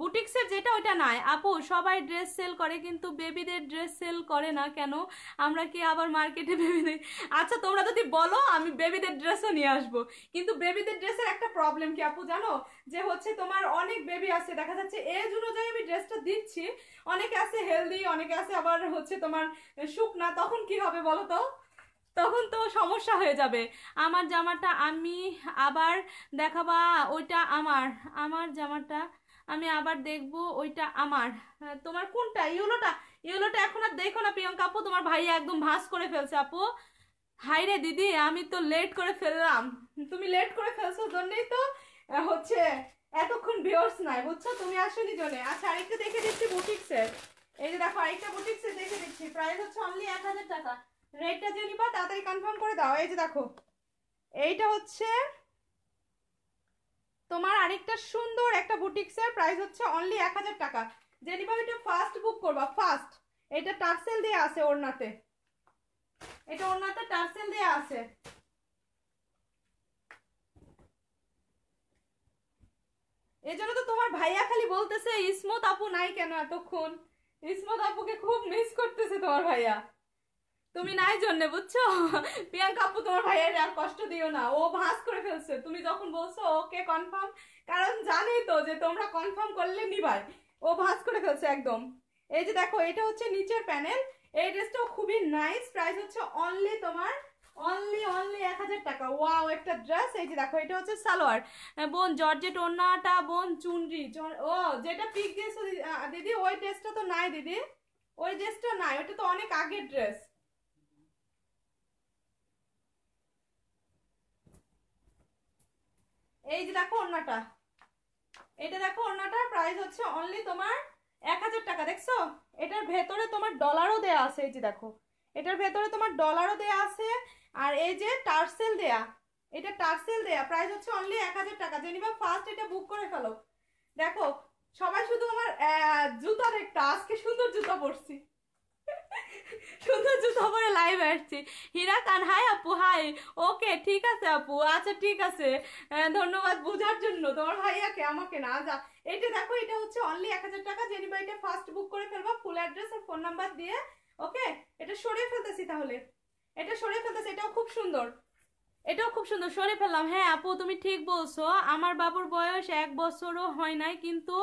বুটিক্সের যেটা ওটা নাই আপু সবাই ড্রেস সেল করে কিন্তু বেবিদের ড্রেস সেল করে না কেন আমরা কি আবার মার্কেটে বেবিদের আচ্ছা তোমরা যদি বলো আমি বেবিদের ড্রেসও নিয়ে আসবো কিন্তু বেবিদের ড্রেসের একটা প্রবলেম কি আপু জানো যে হচ্ছে তোমার অনেক বেবি আছে দেখা যাচ্ছে এজ অনুযায়ী আমি ড্রেসটা দিচ্ছি অনেকে আছে হেলদি অনেকে আছে আবার হচ্ছে তোমার শুকনা তখন কি হবে বলো তো তখন তো সমস্যা হয়ে যাবে আমার জামাটা আমি আবার দেখাবা ওইটা আমার আমার জামাটা আমি আবার দেখব ওইটা আমার হ্যাঁ, তোমার কোনটা ইউলোটা ইউলোটা এখন আর দেখো না প্রিয়ঙ্কা আপু তোমার ভাইয়া একদম ভাস করে ফেলছে আপু হাই রে দিদি আমি তো লেট করে ফেললাম তুমি লেট করে ফেলছো জন্যই তো হচ্ছে এতক্ষণ ভিউর্স নাই বুঝছো তুমি আসোনি জনে আচ্ছা আরেকটা দেখে দিচ্ছি বুটিক্সের এই যে দেখো আরেকটা বুটিক্সের দেখে দিচ্ছি প্রাইস হচ্ছে অনলি এক হাজার টাকা রেটটা যে নিবা তাড়াতাড়ি কনফার্ম করে দাও এই যে দেখো এইটা হচ্ছে তোমার আরেকটা সুন্দর একটা বুটিক্সের প্রাইস হচ্ছে অনলি এক হাজার টাকা জেনিবাব এটা ফার্স্ট বুক করবা ফার্স্ট এটা টার্সেল দিয়ে আছে ওড়নাতে এটা ওড়নাতে টার্সেল দিয়ে আছে এজন্য তো তোমার ভাইয়া খালি বলতেছে ইসমত আপু নাই কেন এতক্ষণ ইসমত আপুকে খুব মিস করতেছে তোমার ভাইয়া তুমি নাই জন্য বুঝছো প্রিয়াঙ্কা আপু তোমার ভাইয়ের আর কষ্ট দিও না ও ভাস করে ফেলছে তুমি যখন বলছো ওকে কনফার্ম কারণ জানে তো যে তোমরা কনফার্ম করলে নিবাই ও ভাস করে ফেলছে একদম এই যে দেখো এটা হচ্ছে নিচের প্যানেল এই ড্রেসটাও খুবই নাইস প্রাইস হচ্ছে অনলি তোমার অনলি অনলি এক হাজার টাকা ওয়াও একটা ড্রেস এই যে দেখো এটা হচ্ছে সালোয়ার বোন জর্জেট ওনাটা বোন চুনরি ও যেটা পিক দিয়েছো দিদি ওই ড্রেসটা তো নাই দিদি ওই ড্রেসটা নাই ওটা তো অনেক আগের ড্রেস এই যে দেখো ওড়নাটা এটা দেখো ওড়নাটার প্রাইস হচ্ছে অনলি তোমার এক হাজার টাকা দেখছো এটার ভেতরে তোমার ডলারও দেয়া আছে এই যে দেখো এটার ভেতরে তোমার ডলারও দেয়া আছে আর এই যে টার্সেল দেয়া এটা টার্সেল দেয়া প্রাইস হচ্ছে অনলি এক হাজার টাকা জেনিবা ফার্স্ট এটা বুক করে ফেলো দেখো সবাই শুধু আমার জুতার একটা আজকে সুন্দর জুতা পরছি সুন্দর জুতো পরে লাইভ আসছি হীরা খান হাই আপু হাই ওকে ঠিক আছে আপু আচ্ছা ঠিক আছে ধন্যবাদ বোঝার জন্য তোমার ভাইয়াকে আমাকে না যা এটা দেখো এটা হচ্ছে অনলি এক হাজার টাকা জেনিবা এটা ফার্স্ট বুক করে ফেলবা ফুল অ্যাড্রেস আর ফোন নাম্বার দিয়ে ওকে এটা সরিয়ে ফেলতেছি তাহলে এটা সরিয়ে ফেলতেছি এটাও খুব সুন্দর এটাও খুব সুন্দর সরে ফেললাম হ্যাঁ আপু তুমি ঠিক বলছো আমার বাবুর বয়স এক বছরও হয় নাই কিন্তু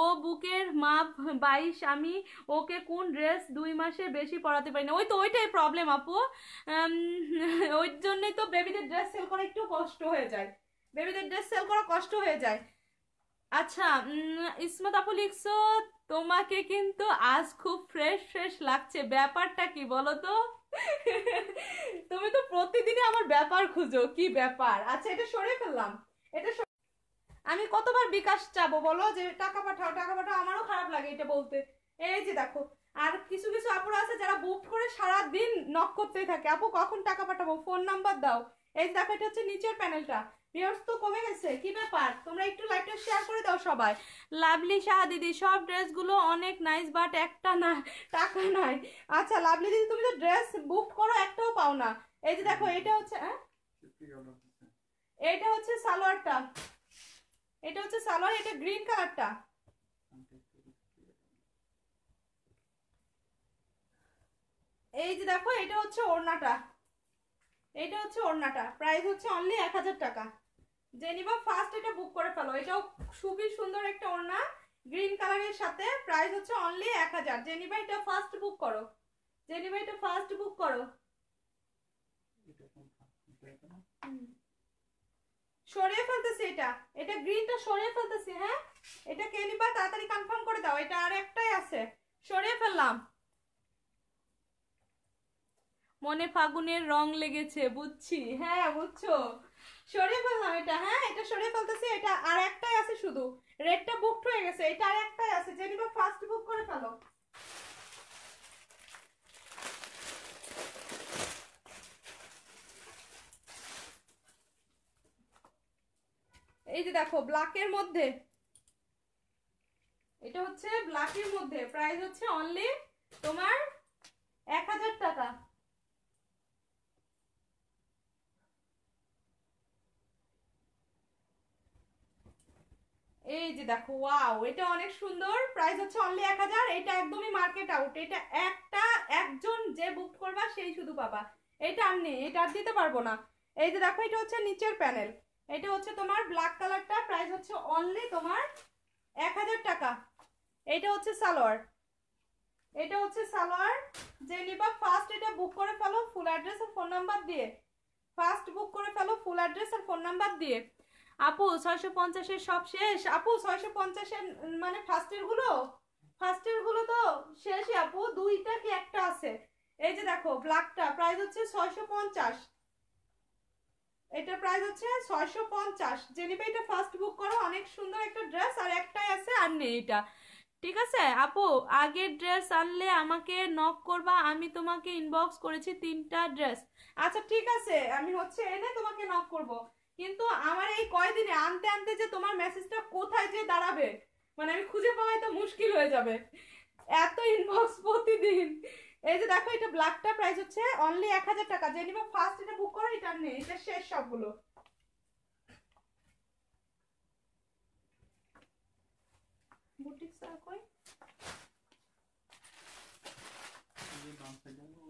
ও বুকের মাপ বাইশ আমি ওকে কোন ড্রেস দুই মাসের বেশি পরাতে পারি না ওই তো ওইটাই প্রবলেম আপু ওই জন্যই তো বেবিদের ড্রেস সেল করা একটু কষ্ট হয়ে যায় বেবিদের ড্রেস সেল করা কষ্ট হয়ে যায় আচ্ছা ইসমত আপু লিখছো তোমাকে কিন্তু আজ খুব ফ্রেশ ফ্রেশ লাগছে ব্যাপারটা কি বলো তো তুমি তো প্রতিদিনই আমার ব্যাপার খুঁজো কি ব্যাপার আচ্ছা এটা সরে ফেললাম এটা আমি কতবার বিকাশ চাবো বলো যে টাকা পাঠাও টাকা পাঠাও আমারও খারাপ লাগে এটা বলতে এই যে দেখো আর কিছু কিছু আপুর আছে যারা বুক করে সারা দিন নক করতেই থাকে আপু কখন টাকা পাঠাবো ফোন নাম্বার দাও এই দেখো এটা হচ্ছে নিচের প্যানেলটা ভিউয়ার্স তো কমে গেছে কি ব্যাপার তোমরা একটু লাইভটা শেয়ার করে দাও সবাই লাভলি শাহ দিদি সব ড্রেসগুলো অনেক নাইস বাট একটা না টাকা নাই আচ্ছা লাভলি দিদি তুমি তো ড্রেস বুক করো একটাও পাও না এই যে দেখো এটা হচ্ছে হ্যাঁ এটা হচ্ছে সালোয়ারটা এটা হচ্ছে সালোয়ার এটা গ্রিন কালারটা এই যে দেখো এটা হচ্ছে ওড়নাটা এটা হচ্ছে ওড়নাটা প্রাইস হচ্ছে অনলি এক হাজার টাকা জেনিবা ফার্স্ট এটা বুক করে ফেলো এটাও খুবই সুন্দর একটা ওড়না গ্রিন কালারের সাথে প্রাইস হচ্ছে অনলি এক হাজার জেনিবা এটা ফার্স্ট বুক করো জেনিবা এটা ফার্স্ট বুক করো সরিয়ে ফেলতেছি এটা এটা গ্রিনটা সরিয়ে ফেলতেছি হ্যাঁ এটা কেনিবা তাড়াতাড়ি কনফার্ম করে দাও এটা আর একটাই আছে সরিয়ে ফেললাম মনে ফাগুনের রং লেগেছে বুঝছি হ্যাঁ বুঝছো সরিয়ে ফেললাম এটা হ্যাঁ এটা সরিয়ে ফেলতেছি এটা আর একটাই আছে শুধু রেডটা বুকড হয়ে গেছে এটা আর একটাই আছে জেনিবা ফার্স্ট বুক করে ফেলো এই যে দেখো ব্ল্যাকের মধ্যে এটা হচ্ছে ব্ল্যাকের মধ্যে প্রাইস হচ্ছে অনলি তোমার এক হাজার টাকা এই যে দেখো ওয়াও এটা অনেক সুন্দর প্রাইস হচ্ছে অনলি এক হাজার এটা একদমই মার্কেট আউট এটা একটা একজন যে বুক করবা সেই শুধু পাবা এটা আর নেই এটা আর দিতে পারবো না এই যে দেখো এটা হচ্ছে নিচের প্যানেল এটা হচ্ছে তোমার ব্ল্যাক কালারটা প্রাইস হচ্ছে অনলি তোমার এক হাজার টাকা এটা হচ্ছে সালোয়ার এটা হচ্ছে সালোয়ার যে নিবা ফার্স্ট এটা বুক করে ফেলো ফুল অ্যাড্রেস আর ফোন নাম্বার দিয়ে ফার্স্ট বুক করে ফেলো ফুল অ্যাড্রেস আর ফোন নাম্বার দিয়ে আপু ছয়শো পঞ্চাশের সব শেষ আপু ছয়শো পঞ্চাশের মানে ফার্স্টের গুলো ফার্স্টের গুলো তো শেষই আপু দুইটা কি একটা আছে এই যে দেখো ব্ল্যাকটা প্রাইস হচ্ছে ছয়শো পঞ্চাশ এটা প্রাইস হচ্ছে ছয়শো পঞ্চাশ যে নিবে এটা ফার্স্ট বুক করো অনেক সুন্দর একটা ড্রেস আর একটাই আছে আর নেই এটা ঠিক আছে আপু আগের ড্রেস আনলে আমাকে নক করবা আমি তোমাকে ইনবক্স করেছি তিনটা ড্রেস আচ্ছা ঠিক আছে আমি হচ্ছে এনে তোমাকে নক করবো কিন্তু আমার এই কয়দিনে আনতে আনতে যে তোমার মেসেজটা কোথায় যে দাঁড়াবে মানে আমি খুঁজে পাওয়াই তো মুশকিল হয়ে যাবে এত ইনবক্স প্রতিদিন এই যে দেখো এটা ব্ল্যাকটা প্রাইস হচ্ছে অনলি এক হাজার টাকা যে নিবা ফার্স্ট এটা বুক করো এটা নেই এটা শেষ সবগুলো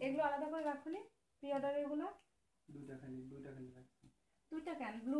এগুলো আলাদা করে রাখুন প্রি অর্ডার এগুলো দুইটা খালি দুইটা খালি দুইটা কেন ব্লু